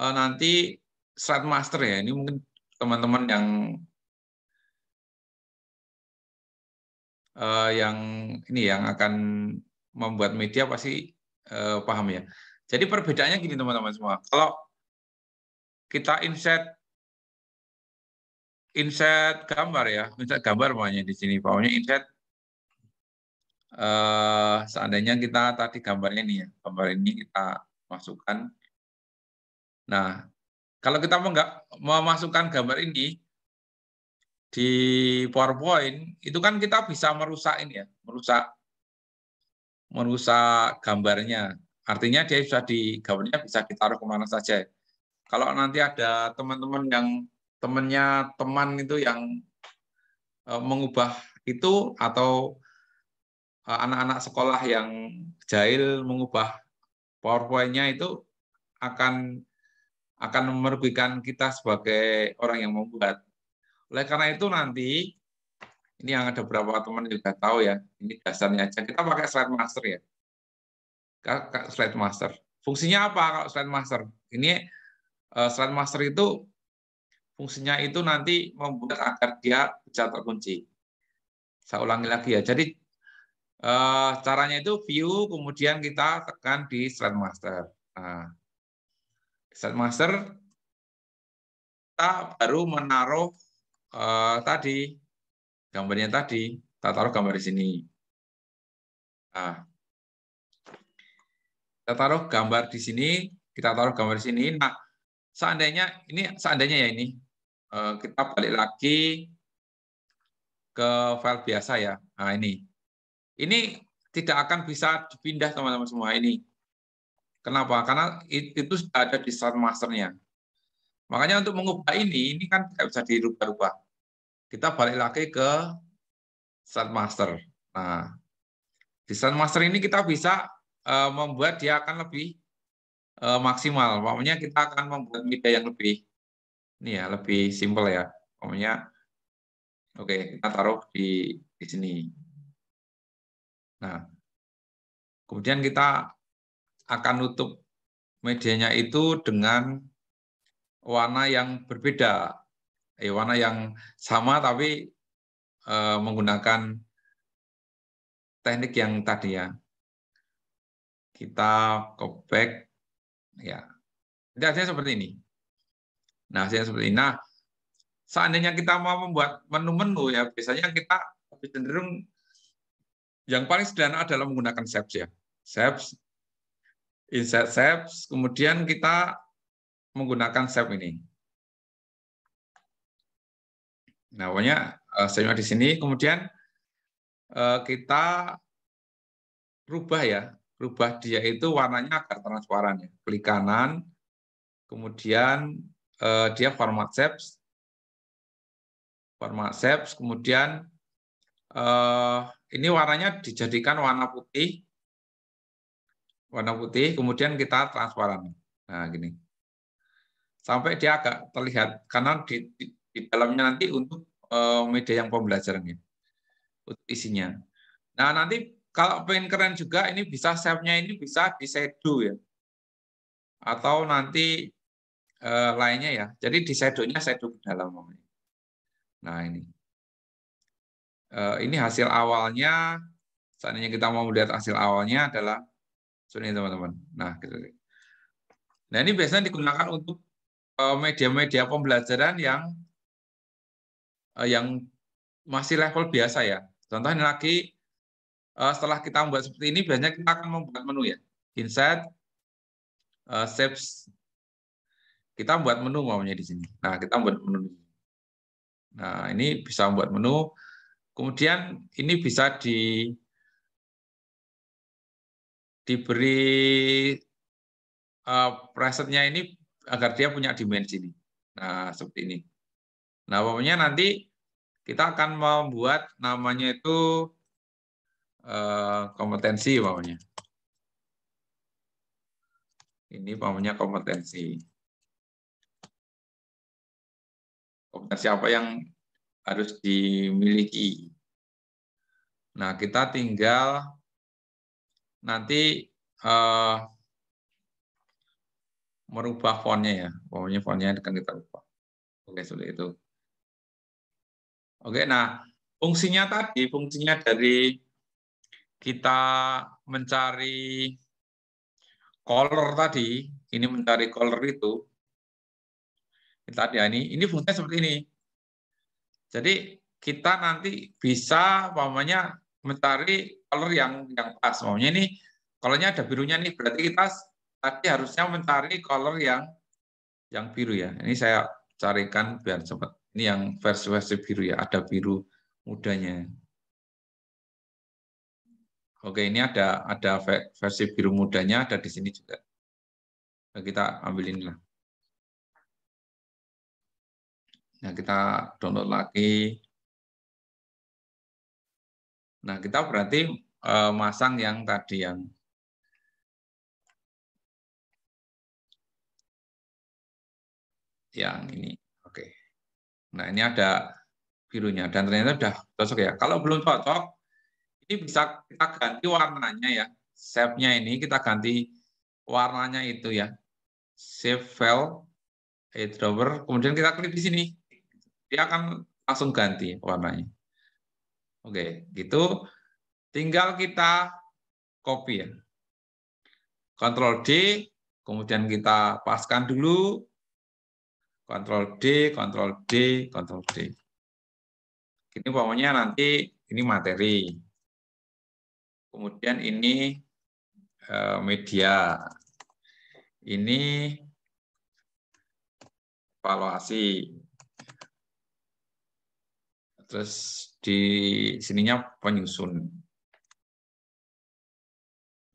nanti slide master ya ini mungkin teman-teman yang yang ini yang akan membuat media pasti uh, paham ya. Jadi perbedaannya gini teman-teman semua. Kalau kita insert inset gambar ya, insert gambar maunya di sini, maunya insert uh, eh, seandainya kita tadi gambarnya ini ya, gambar ini kita masukkan. Nah, kalau kita nggak memasukkan gambar ini di PowerPoint, itu kan kita bisa merusak ini ya, merusak merusak gambarnya. Artinya dia bisa di gambarnya bisa ditaruh kemana saja. Kalau nanti ada teman-teman yang temannya teman itu yang eh, mengubah itu atau eh, anak-anak sekolah yang jahil mengubah PowerPoint-nya itu akan akan merugikan kita sebagai orang yang membuat. Oleh karena itu nanti ini yang ada beberapa teman juga tahu ya, ini dasarnya aja. Kita pakai slide master ya. Slide master. Fungsinya apa kalau slide master? Ini eh, slide master itu fungsinya itu nanti membuat agar dia bisa terkunci. Saya ulangi lagi ya. Jadi eh, caranya itu view, kemudian kita tekan di slide master. Nah, slide master kita baru menaruh eh, tadi gambarnya tadi, kita taruh gambar di sini. Nah, kita taruh gambar di sini, kita taruh gambar di sini. Nah, seandainya ini seandainya ya ini eh, kita balik lagi ke file biasa ya. Nah, ini. Ini tidak akan bisa dipindah teman-teman semua ini. Kenapa? Karena itu sudah ada di start masternya. Makanya untuk mengubah ini, ini kan tidak bisa dirubah-rubah kita balik lagi ke Sun Master. Nah, di Sun Master ini kita bisa uh, membuat dia akan lebih uh, maksimal. Maksudnya kita akan membuat media yang lebih ini ya, lebih simple ya. Maksudnya oke, okay, kita taruh di di sini. Nah, kemudian kita akan nutup medianya itu dengan warna yang berbeda warna yang sama tapi e, menggunakan teknik yang tadi ya. Kita go back ya. Jadi hasilnya seperti ini. Nah, hasilnya seperti ini. Nah, seandainya kita mau membuat menu-menu ya, biasanya kita lebih cenderung yang paling sederhana adalah menggunakan SEPs ya. SEPs, insert SEPs, kemudian kita menggunakan shape ini. Nah, pokoknya eh, saya di sini. Kemudian eh, kita rubah ya, rubah dia itu warnanya agar transparan ya. Klik kanan, kemudian eh, dia format shapes, format shapes, kemudian ini warnanya dijadikan warna putih, warna putih, kemudian kita transparan. Nah, gini. Sampai dia agak terlihat, karena di di dalamnya nanti untuk eh, media yang pembelajaran ini ya, isinya. Nah nanti kalau pengen keren juga ini bisa save nya ini bisa di shadow ya atau nanti eh, lainnya ya. Jadi di shadow-nya shadow ke dalam Nah ini eh, ini hasil awalnya. Seandainya kita mau melihat hasil awalnya adalah ini teman-teman. Nah gitu. Nah ini biasanya digunakan untuk eh, media-media pembelajaran yang Eh, yang masih level biasa ya. Contohnya lagi eh, setelah kita membuat seperti ini biasanya kita akan membuat menu ya. Insert eh, shapes kita membuat menu maunya di sini. Nah, kita membuat menu. Nah, ini bisa membuat menu. Kemudian ini bisa di diberi uh, presetnya ini agar dia punya dimensi ini. Nah, seperti ini. Nah, pokoknya nanti kita akan membuat namanya itu eh, kompetensi pokoknya. Ini pokoknya kompetensi. Kompetensi apa yang harus dimiliki. Nah, kita tinggal nanti uh, merubah fontnya ya. Pokoknya fontnya akan kita ubah. Oke, sudah itu. Oke, nah fungsinya tadi, fungsinya dari kita mencari color tadi, ini mencari color itu, tadi ya ini, ini fungsinya seperti ini. Jadi kita nanti bisa, umpamanya mencari color yang yang pas. Maunya ini, colornya ada birunya nih, berarti kita tadi harusnya mencari color yang yang biru ya. Ini saya carikan biar cepat. Ini yang versi-versi biru ya, ada biru mudanya. Oke, ini ada ada versi biru mudanya ada di sini juga. Nah, kita ambil inilah. Nah, kita download lagi. Nah, kita berarti uh, masang yang tadi yang yang ini. Nah, ini ada birunya dan ternyata sudah cocok ya. Kalau belum cocok, ini bisa kita ganti warnanya ya. save nya ini kita ganti warnanya itu ya. save file eyedropper, kemudian kita klik di sini. Dia akan langsung ganti warnanya. Oke, gitu. Tinggal kita copy ya. Ctrl D, kemudian kita paskan dulu, Ctrl D, Ctrl D, Ctrl D. Ini pokoknya nanti ini materi. Kemudian ini e, media. Ini evaluasi. Terus di sininya penyusun.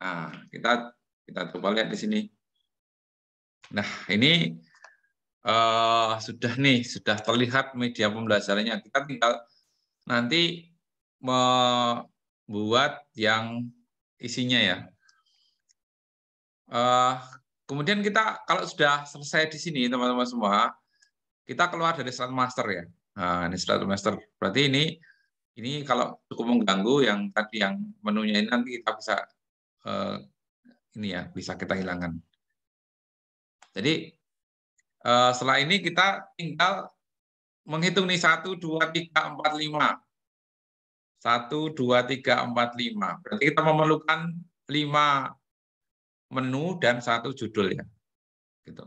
Nah, kita kita coba lihat di sini. Nah, ini uh, sudah nih sudah terlihat media pembelajarannya kita tinggal nanti membuat yang isinya ya uh, kemudian kita kalau sudah selesai di sini teman-teman semua kita keluar dari slide master ya nah, ini slide master berarti ini ini kalau cukup mengganggu yang tadi yang menunya ini nanti kita bisa uh, ini ya bisa kita hilangkan jadi Eh, setelah ini kita tinggal menghitung nih 1, 2, 3, 4, 5. 1, 2, 3, 4, 5. Berarti kita memerlukan 5 menu dan satu judul ya. Gitu.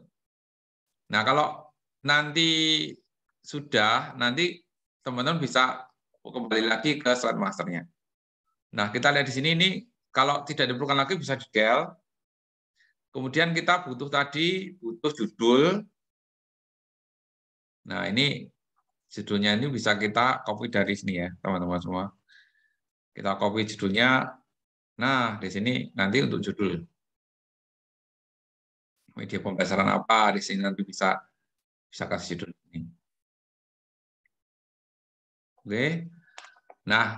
Nah kalau nanti sudah, nanti teman-teman bisa kembali lagi ke slide masternya. Nah kita lihat di sini ini kalau tidak diperlukan lagi bisa di -gel. Kemudian kita butuh tadi, butuh judul, Nah, ini judulnya ini bisa kita copy dari sini ya, teman-teman semua. Kita copy judulnya. Nah, di sini nanti untuk judul. Media pembesaran apa di sini nanti bisa bisa kasih judul ini. Oke. Nah,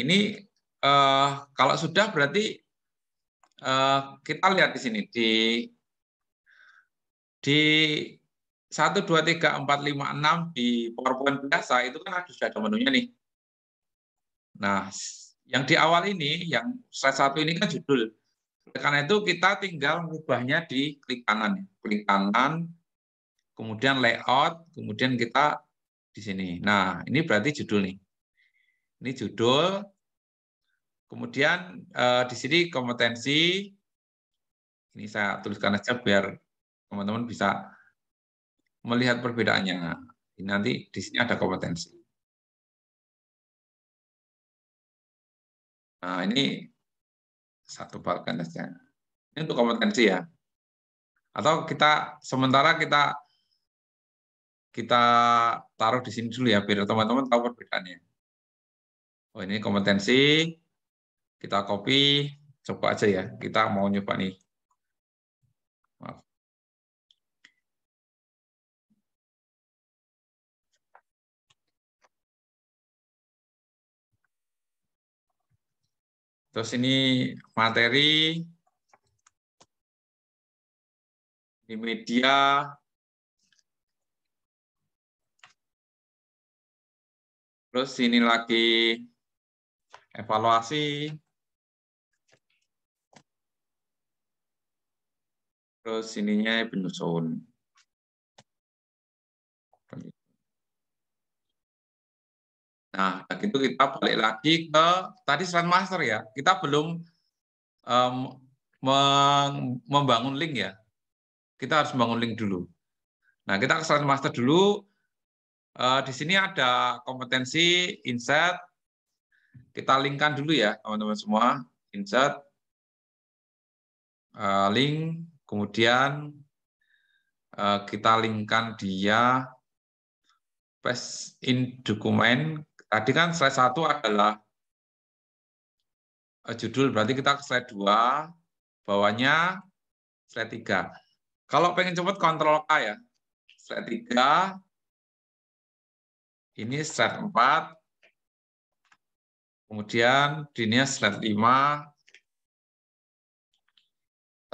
ini uh, kalau sudah berarti uh, kita lihat di sini di di 1, 2, 3, 4, 5, 6 di PowerPoint biasa itu kan sudah ada menunya nih. Nah, yang di awal ini, yang slide satu ini kan judul. Karena itu kita tinggal mengubahnya di klik kanan. Klik kanan, kemudian layout, kemudian kita di sini. Nah, ini berarti judul nih. Ini judul, kemudian eh, di sini kompetensi. Ini saya tuliskan aja biar teman-teman bisa melihat perbedaannya. Nanti di sini ada kompetensi. Nah, ini satu bagian saja. Ini untuk kompetensi ya. Atau kita sementara kita kita taruh di sini dulu ya biar teman-teman tahu perbedaannya. Oh, ini kompetensi. Kita copy, coba aja ya. Kita mau nyoba nih Terus ini materi, di media, terus ini lagi evaluasi, terus sininya penyusun. Nah, begitu kita balik lagi ke tadi slide Master ya. Kita belum um, membangun link ya. Kita harus membangun link dulu. Nah, kita ke slide Master dulu. Uh, di sini ada kompetensi, insert Kita linkkan dulu ya, teman-teman semua. insert uh, eh, link, kemudian uh, kita linkkan dia paste in dokumen Tadi kan slide satu adalah eh, judul, berarti kita ke slide 2, bawahnya slide 3. Kalau pengen cepat kontrol K ya. Slide 3, ini slide 4, kemudian ini slide 5,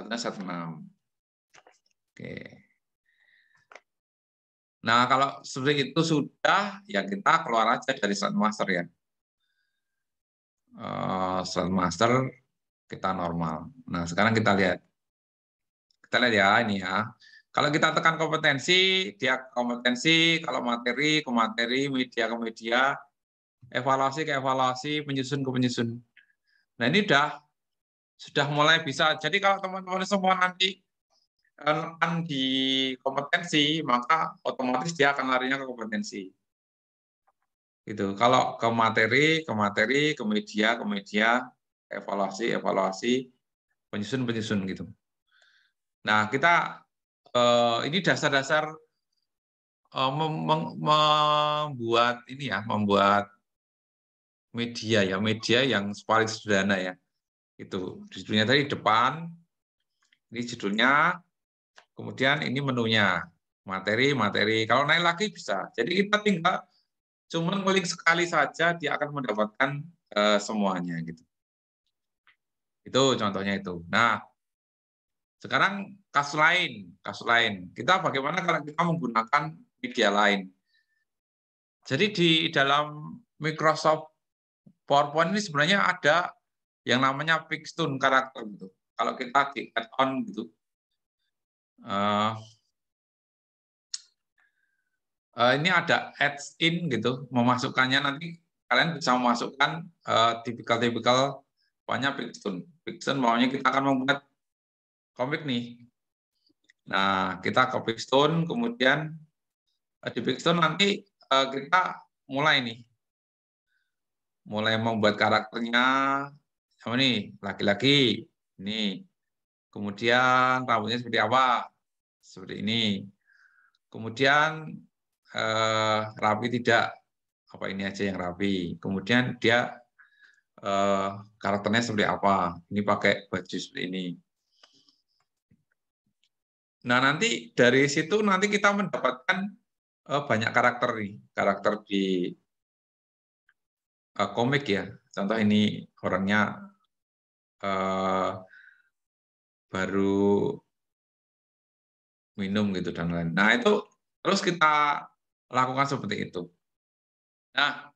slide 6. Oke. Okay. Nah, kalau seperti itu sudah, ya kita keluar aja dari Scrum Master ya. Uh, Master kita normal. Nah, sekarang kita lihat. Kita lihat ya ini ya. Kalau kita tekan kompetensi, dia kompetensi, kalau materi ke materi, media ke media, evaluasi ke evaluasi, penyusun ke penyusun. Nah, ini sudah sudah mulai bisa. Jadi kalau teman-teman semua nanti menekan kan di kompetensi, maka otomatis dia akan larinya ke kompetensi. Gitu. Kalau ke materi, ke materi, ke media, ke media, evaluasi, evaluasi, penyusun, penyusun gitu. Nah, kita eh, ini dasar-dasar eh, membuat ini ya, membuat media ya, media yang paling sederhana ya. Itu judulnya tadi depan. Ini judulnya Kemudian ini menunya, materi-materi. Kalau naik lagi bisa. Jadi kita tinggal cuma klik sekali saja dia akan mendapatkan eh, semuanya gitu. Itu contohnya itu. Nah, sekarang kasus lain, kasus lain. Kita bagaimana kalau kita menggunakan media lain? Jadi di dalam Microsoft PowerPoint ini sebenarnya ada yang namanya fixed tone karakter gitu. Kalau kita klik add on gitu, uh, uh, ini ada ads in gitu, memasukkannya nanti kalian bisa memasukkan eh, tipikal-tipikal banyak fiction. Fiction maunya kita akan membuat komik nih. Nah, kita ke Bigstone, kemudian uh, di Bigstone nanti uh, kita mulai nih. Mulai membuat karakternya, sama nih, laki-laki, nih Kemudian rambutnya seperti apa? Seperti ini. Kemudian eh, rapi tidak? Apa ini aja yang rapi? Kemudian dia eh, karakternya seperti apa? Ini pakai baju seperti ini. Nah nanti dari situ nanti kita mendapatkan eh, banyak karakter nih, karakter di eh, komik ya. Contoh ini orangnya eh, baru minum gitu dan lain. Nah itu terus kita lakukan seperti itu. Nah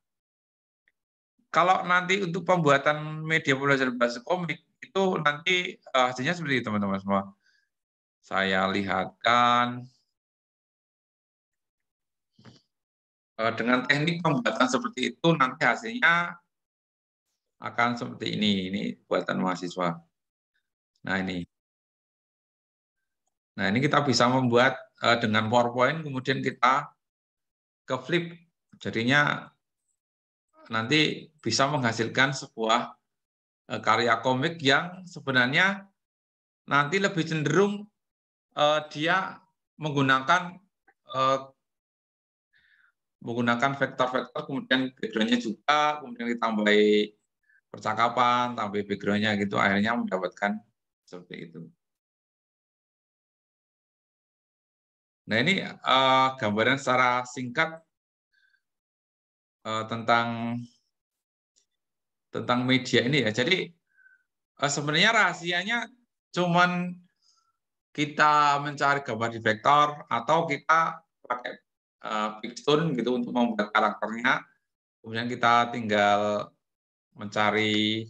kalau nanti untuk pembuatan media pembelajaran bahasa komik itu nanti eh, hasilnya seperti itu teman-teman semua. Saya lihatkan eh, dengan teknik pembuatan seperti itu nanti hasilnya akan seperti ini. Ini buatan mahasiswa. Nah ini. Nah, ini kita bisa membuat uh, dengan PowerPoint, kemudian kita ke flip. Jadinya nanti bisa menghasilkan sebuah uh, karya komik yang sebenarnya nanti lebih cenderung uh, dia menggunakan uh, menggunakan vektor-vektor, kemudian background-nya juga, kemudian ditambahi percakapan, tambahi background-nya, gitu, akhirnya mendapatkan seperti itu. Nah ini uh, gambaran secara singkat uh, tentang tentang media ini ya. Jadi uh, sebenarnya rahasianya cuman kita mencari gambar di vektor atau kita pakai uh, gitu untuk membuat karakternya. Kemudian kita tinggal mencari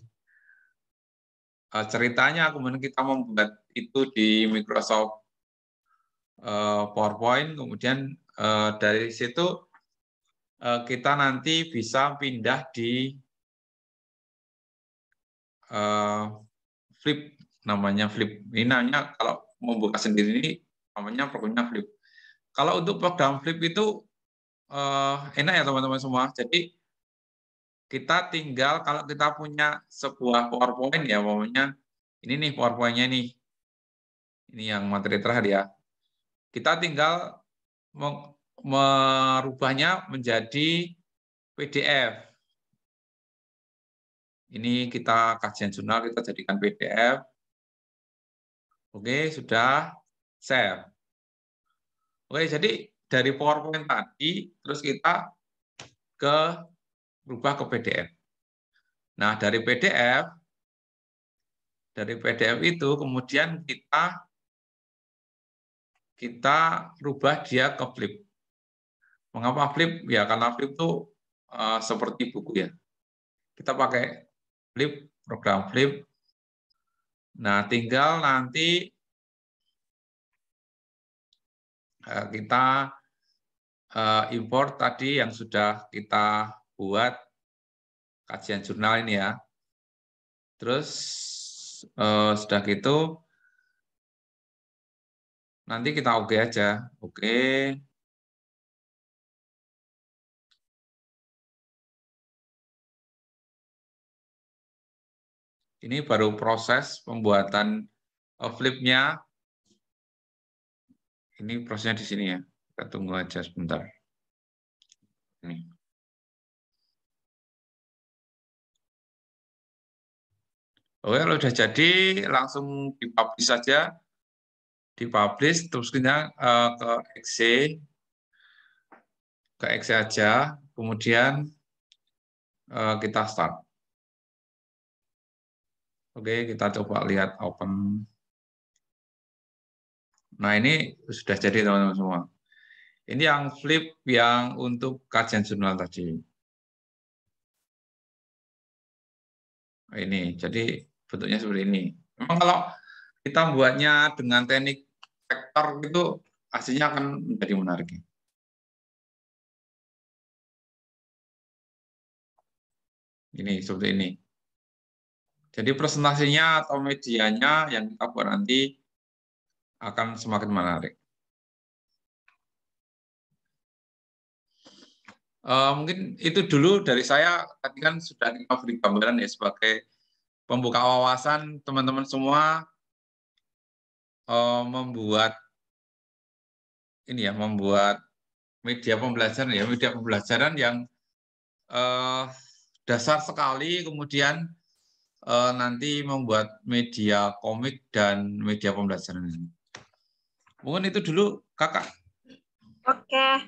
uh, ceritanya, kemudian kita membuat itu di Microsoft Eh, PowerPoint, kemudian eh, dari situ eh, kita nanti bisa pindah di flip namanya flip. Ini namanya kalau membuka sendiri ini namanya programnya flip. Kalau untuk program flip itu enak ya teman-teman semua. Jadi kita tinggal kalau kita punya sebuah PowerPoint ya, pokoknya ini nih PowerPoint-nya nih. Ini yang materi terakhir ya. Kita tinggal merubahnya menjadi PDF. Ini kita kajian jurnal kita jadikan PDF. Oke, sudah share. Oke, jadi dari PowerPoint tadi terus kita ke rubah ke PDF. Nah, dari PDF dari PDF itu kemudian kita kita rubah dia ke flip. Mengapa flip? Ya karena flip itu uh, eh, seperti buku ya. Kita pakai flip, program flip. Nah, tinggal nanti uh, kita uh, import tadi yang sudah kita buat kajian jurnal ini ya. Terus uh, sudah gitu Nanti kita oke okay aja. Oke. Okay. Ini baru proses pembuatan eh, flipnya. Ini prosesnya di sini ya. Kita tunggu aja sebentar. Ini. Oke, kalau sudah jadi langsung di dipublish saja dipublish terus uh, ke exe ke exe aja kemudian eh, kita start oke kita coba lihat open nah ini sudah jadi teman-teman semua ini yang flip yang untuk kajian jurnal tadi ini jadi bentuknya seperti ini memang kalau kita buatnya dengan teknik vektor itu hasilnya akan menjadi menarik. Ini seperti ini. Jadi presentasinya atau medianya yang kita buat nanti akan semakin menarik. E, mungkin itu dulu dari saya. Tadi kan sudah kita beri gambaran ya sebagai pembuka wawasan teman-teman semua uh, membuat ini ya membuat media pembelajaran ya media pembelajaran yang uh, dasar sekali kemudian uh, nanti membuat media komik dan media pembelajaran ini mungkin itu dulu kakak oke okay.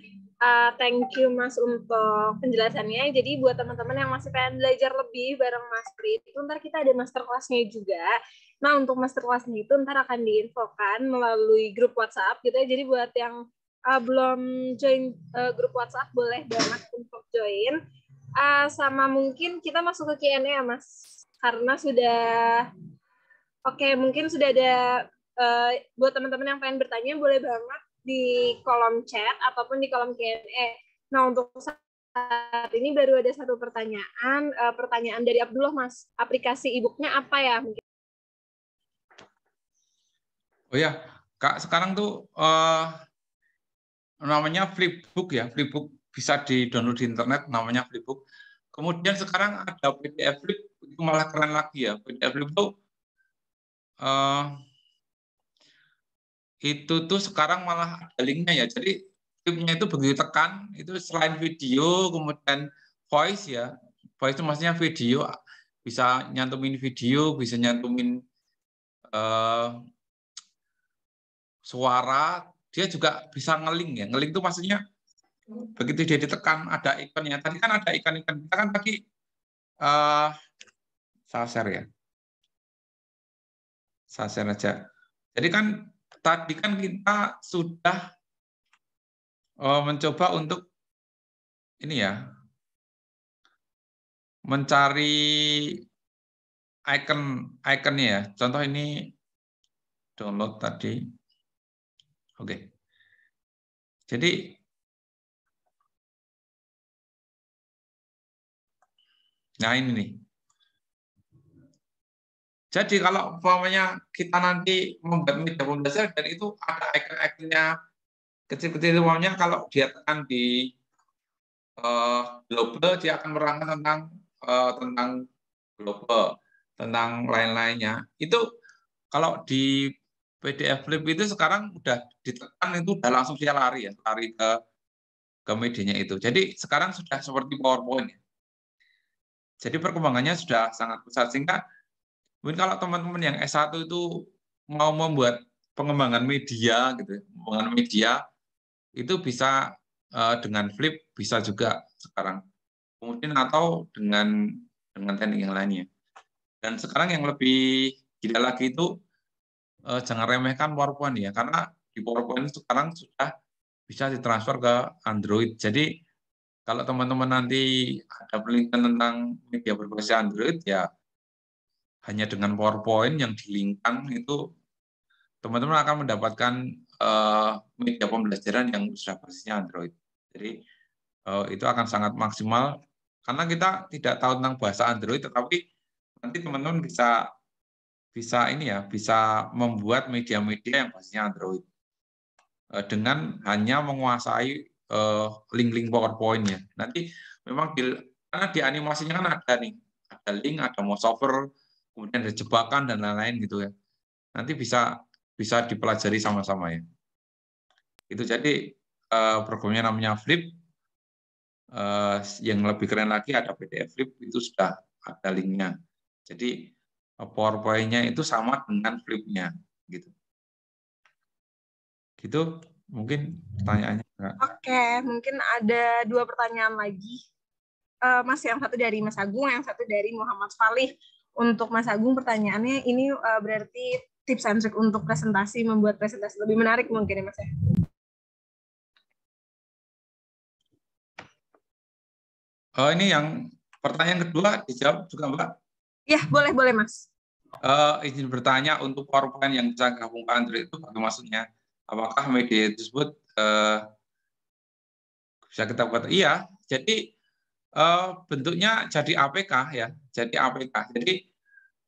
uh, thank you mas untuk penjelasannya jadi buat teman-teman yang masih pengen belajar lebih bareng mas Pri itu ntar kita ada master kelasnya juga Nah, untuk master masterclassnya itu ntar akan diinfokan melalui grup WhatsApp gitu ya. Jadi buat yang uh, belum join uh, grup WhatsApp boleh banget untuk join. Uh, sama mungkin kita masuk ke Q&A ya, Mas. Karena sudah oke, okay, mungkin sudah ada uh, buat teman-teman yang pengen bertanya boleh banget di kolom chat ataupun di kolom Q&A. Nah, untuk saat ini baru ada satu pertanyaan, uh, pertanyaan dari Abdullah Mas. Aplikasi e apa ya? Mungkin Oh ya, Kak, sekarang tuh uh, namanya Flipbook ya, Flipbook bisa di-download di internet namanya Flipbook. Kemudian sekarang ada PDF Flip, itu malah keren lagi ya. PDF Flip tuh uh, itu tuh sekarang malah ada linknya ya. Jadi linknya itu begitu tekan, itu selain video, kemudian voice ya. Voice itu maksudnya video, bisa nyantumin video, bisa nyantumin uh, suara, dia juga bisa ngeling ya. Ngeling itu maksudnya begitu dia ditekan ada ikonnya. Tadi kan ada ikan-ikan. Kita kan tadi uh, eh, saya share ya. Saya share aja. Jadi kan tadi kan kita sudah uh, mencoba untuk ini ya mencari icon iconnya ya. Contoh ini download tadi. Oke. Jadi Nah ini nih. Jadi kalau umpamanya kita nanti membuat media pembelajaran dan itu ada icon-iconnya kecil-kecil umpamanya kalau dia tekan di uh, global dia akan merangkai tentang uh, tentang global tentang lain-lainnya itu kalau di PDF Flip itu sekarang udah ditekan itu udah langsung dia lari ya, lari ke ke medianya itu. Jadi sekarang sudah seperti PowerPoint. Ya. Jadi perkembangannya sudah sangat besar sehingga mungkin kalau teman-teman yang S1 itu mau membuat pengembangan media gitu, ya, pengembangan media itu bisa uh, dengan Flip bisa juga sekarang. Kemudian atau dengan dengan teknik yang lainnya. Dan sekarang yang lebih gila lagi itu eh, jangan remehkan PowerPoint ya, karena di PowerPoint sekarang sudah bisa ditransfer ke Android. Jadi kalau teman-teman nanti ada penelitian tentang media berbasis Android ya hanya dengan PowerPoint yang dilingkan itu teman-teman akan mendapatkan uh, media pembelajaran yang sudah basisnya Android. Jadi uh, itu akan sangat maksimal karena kita tidak tahu tentang bahasa Android, tetapi nanti teman-teman bisa bisa ini ya, bisa membuat media-media yang basisnya Android eh, dengan hanya menguasai eh, link-link PowerPoint-nya. Nanti memang di, karena di animasinya kan ada nih, ada link, ada mouse kemudian ada jebakan dan lain-lain gitu ya. Nanti bisa bisa dipelajari sama-sama ya. Itu jadi eh, programnya namanya Flip. Yang lebih keren lagi ada PDF Flip itu sudah ada linknya. Jadi PowerPoint-nya itu sama dengan flipnya gitu. Gitu mungkin pertanyaannya. Oke, okay, mungkin ada dua pertanyaan lagi. Uh, mas yang satu dari Mas Agung, yang satu dari Muhammad Falih. Untuk Mas Agung pertanyaannya ini uh, berarti tips and trick untuk presentasi membuat presentasi lebih menarik mungkin ya Mas ya. Oh, ini yang pertanyaan kedua dijawab juga Mbak. Ya, boleh boleh Mas. Uh, izin bertanya untuk PowerPoint yang bisa ke Android itu bagaimana maksudnya? Apakah media tersebut uh, bisa kita buat? Iya, jadi uh, bentuknya jadi APK ya, jadi APK. Jadi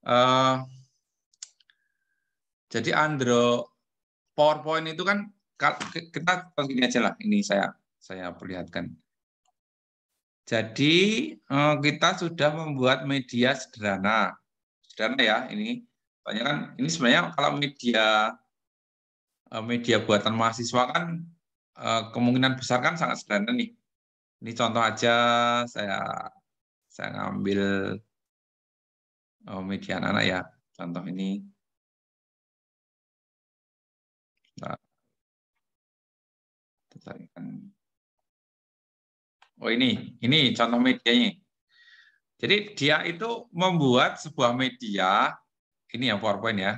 uh, jadi Android PowerPoint itu kan kita begini aja lah, ini saya saya perlihatkan. Jadi kita sudah membuat media sederhana sederhana ya ini soalnya kan ini sebenarnya kalau media eh, media buatan mahasiswa kan eh, kemungkinan besar kan sangat sederhana nih ini contoh aja saya saya ngambil oh, media anak, -anak ya contoh ini oh ini ini contoh medianya jadi dia itu membuat sebuah media, ini yang PowerPoint ya,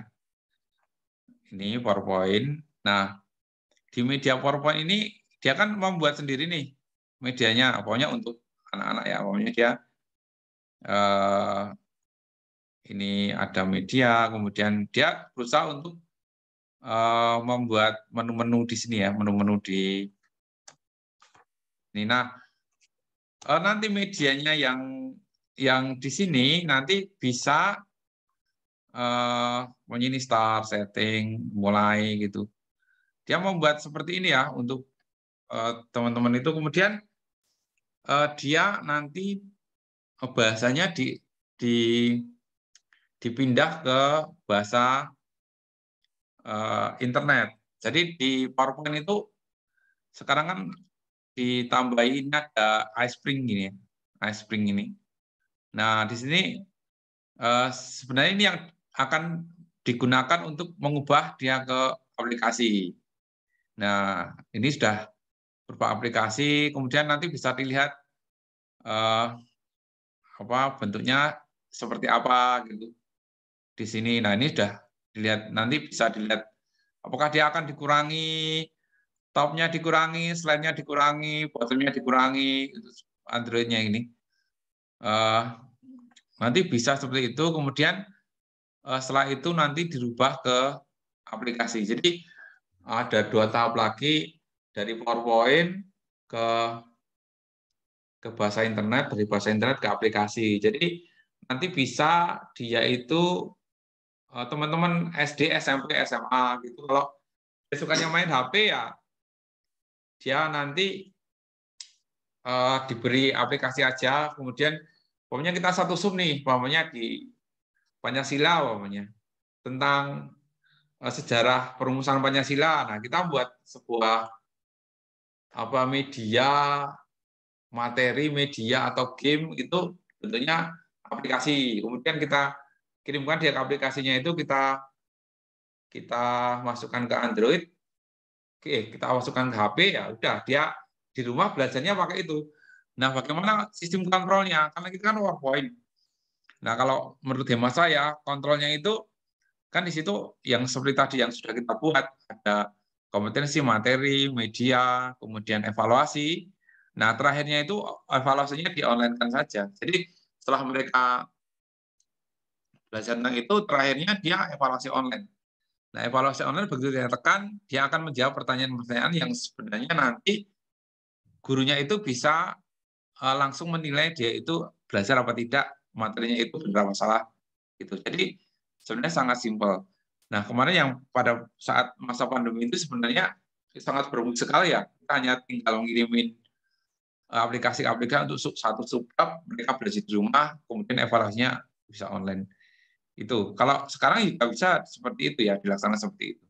ini PowerPoint. Nah, di media PowerPoint ini dia kan membuat sendiri nih medianya, pokoknya untuk anak-anak ya, pokoknya dia eh, ini ada media, kemudian dia berusaha untuk eh, membuat menu-menu di sini ya, menu-menu di ini. Nah, eh, nanti medianya yang yang di sini nanti bisa uh, ini start setting mulai gitu. Dia membuat seperti ini ya untuk eh, teman-teman uh, itu kemudian uh, dia nanti bahasanya di di dipindah ke bahasa uh, internet. Jadi di PowerPoint itu sekarang kan ditambahin ada ice spring gini ya, Ice spring ini Nah, di sini eh, sebenarnya ini yang akan digunakan untuk mengubah dia ke aplikasi. Nah, ini sudah berupa aplikasi, kemudian nanti bisa dilihat eh, apa bentuknya seperti apa gitu di sini. Nah, ini sudah dilihat nanti bisa dilihat apakah dia akan dikurangi topnya dikurangi, slide dikurangi, bottomnya dikurangi, Androidnya ini. Uh, Nanti bisa seperti itu, kemudian eh, setelah itu nanti dirubah ke aplikasi. Jadi ada dua tahap lagi dari PowerPoint ke ke bahasa internet, dari bahasa internet ke aplikasi. Jadi nanti bisa dia itu eh, teman-teman SD, SMP, SMA gitu kalau dia sukanya main HP ya dia nanti uh, diberi aplikasi aja kemudian Pokoknya kita satu sub nih, pokoknya di Pancasila, pokoknya tentang eh, sejarah perumusan Pancasila. Nah, kita buat sebuah apa media materi media atau game itu bentuknya aplikasi. Kemudian kita kirimkan dia aplikasinya itu kita kita masukkan ke Android, oke, eh, kita masukkan ke HP ya udah dia di rumah belajarnya pakai itu. Nah, bagaimana sistem kontrolnya? Karena kita kan PowerPoint. Nah, kalau menurut hemat saya, kontrolnya itu kan di situ yang seperti tadi yang sudah kita buat, ada kompetensi, materi, media, kemudian evaluasi. Nah, terakhirnya itu evaluasinya di online-kan saja. Jadi, setelah mereka belajar tentang itu, terakhirnya dia evaluasi online. Nah, evaluasi online begitu dia tekan, dia akan menjawab pertanyaan-pertanyaan yang sebenarnya nanti gurunya itu bisa Eh, langsung menilai dia itu belajar apa tidak materinya itu benar masalah gitu. Jadi sebenarnya sangat simpel. Nah kemarin yang pada saat masa pandemi itu sebenarnya sangat beruntung sekali ya. Kita hanya tinggal ngirimin eh, aplikasi-aplikasi untuk satu subbab mereka belajar di rumah, kemudian evaluasinya bisa online. Itu kalau sekarang juga bisa seperti itu ya dilaksanakan seperti itu.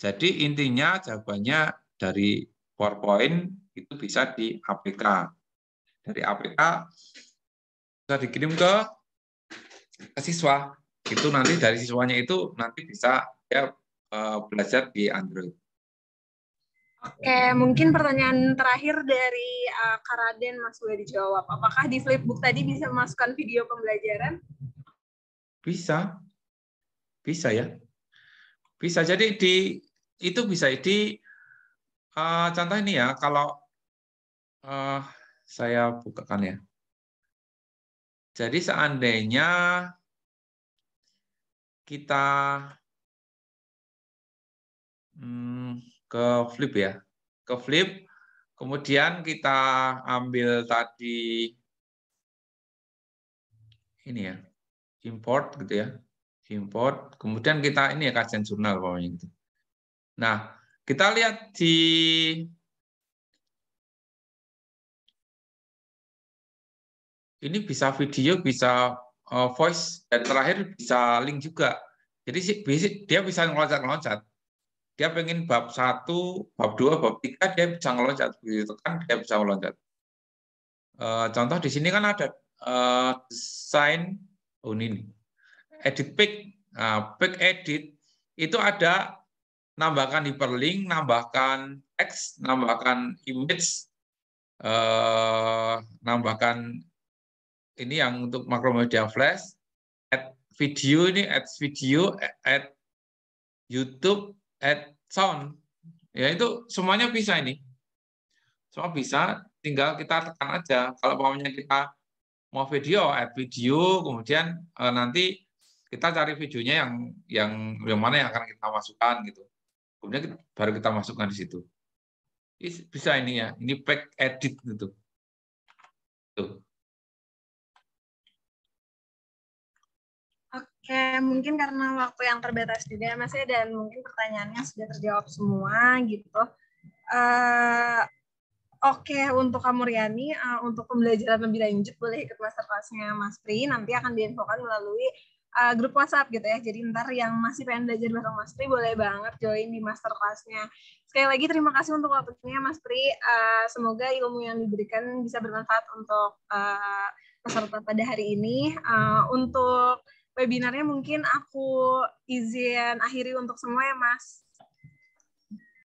Jadi intinya jawabannya dari PowerPoint itu bisa di APK. Dari APK bisa dikirim ke, ke siswa. Itu nanti dari siswanya itu nanti bisa ya belajar di Android. Oke, mungkin pertanyaan terakhir dari uh, eh, Karaden Mas sudah dijawab. Apakah di Flipbook tadi bisa memasukkan video pembelajaran? Bisa. Bisa ya. Bisa. Jadi di itu bisa di uh, eh, contoh ini ya, kalau uh, saya bukakan ya. Jadi seandainya kita hmm, ke flip ya, ke flip, kemudian kita ambil tadi ini ya, import gitu ya, import, kemudian kita ini ya kajian jurnal pokoknya gitu. Nah, kita lihat di ini bisa video, bisa uh, voice, dan terakhir bisa link juga. Jadi dia bisa ngeloncat loncat Dia pengen bab 1, bab 2, bab 3, dia bisa ngeloncat. Begitu kan, dia bisa ngeloncat. Uh, contoh di sini kan ada uh, desain, oh ini, edit pick, uh, nah, pick edit, itu ada nambahkan hyperlink, nambahkan X, nambahkan image, uh, nambahkan ini yang untuk makromedia Flash, at video ini at video, at YouTube, at sound. Ya itu semuanya bisa ini. Semua bisa, tinggal kita tekan aja. Kalau pokoknya kita mau video, add video, kemudian eh, nanti kita cari videonya yang yang yang mana yang akan kita masukkan gitu. Kemudian kita, baru kita masukkan di situ. Bisa ini ya, ini pack edit gitu. Tuh. Kayak mungkin karena waktu yang terbatas juga ya, Mas masih ya, dan mungkin pertanyaannya sudah terjawab semua gitu. Uh, Oke, okay, untuk kamu Riani, uh, eh, untuk pembelajaran lebih lanjut boleh ikut master kelasnya Mas Pri. Nanti akan diinfokan melalui uh, grup WhatsApp gitu ya. Jadi ntar yang masih pengen belajar bareng Mas Pri boleh banget join di master kelasnya. Sekali lagi terima kasih untuk waktunya Mas Pri. Uh, semoga ilmu yang diberikan bisa bermanfaat untuk uh, peserta pada hari ini. Uh, untuk webinarnya mungkin aku izin akhiri untuk semua ya Mas.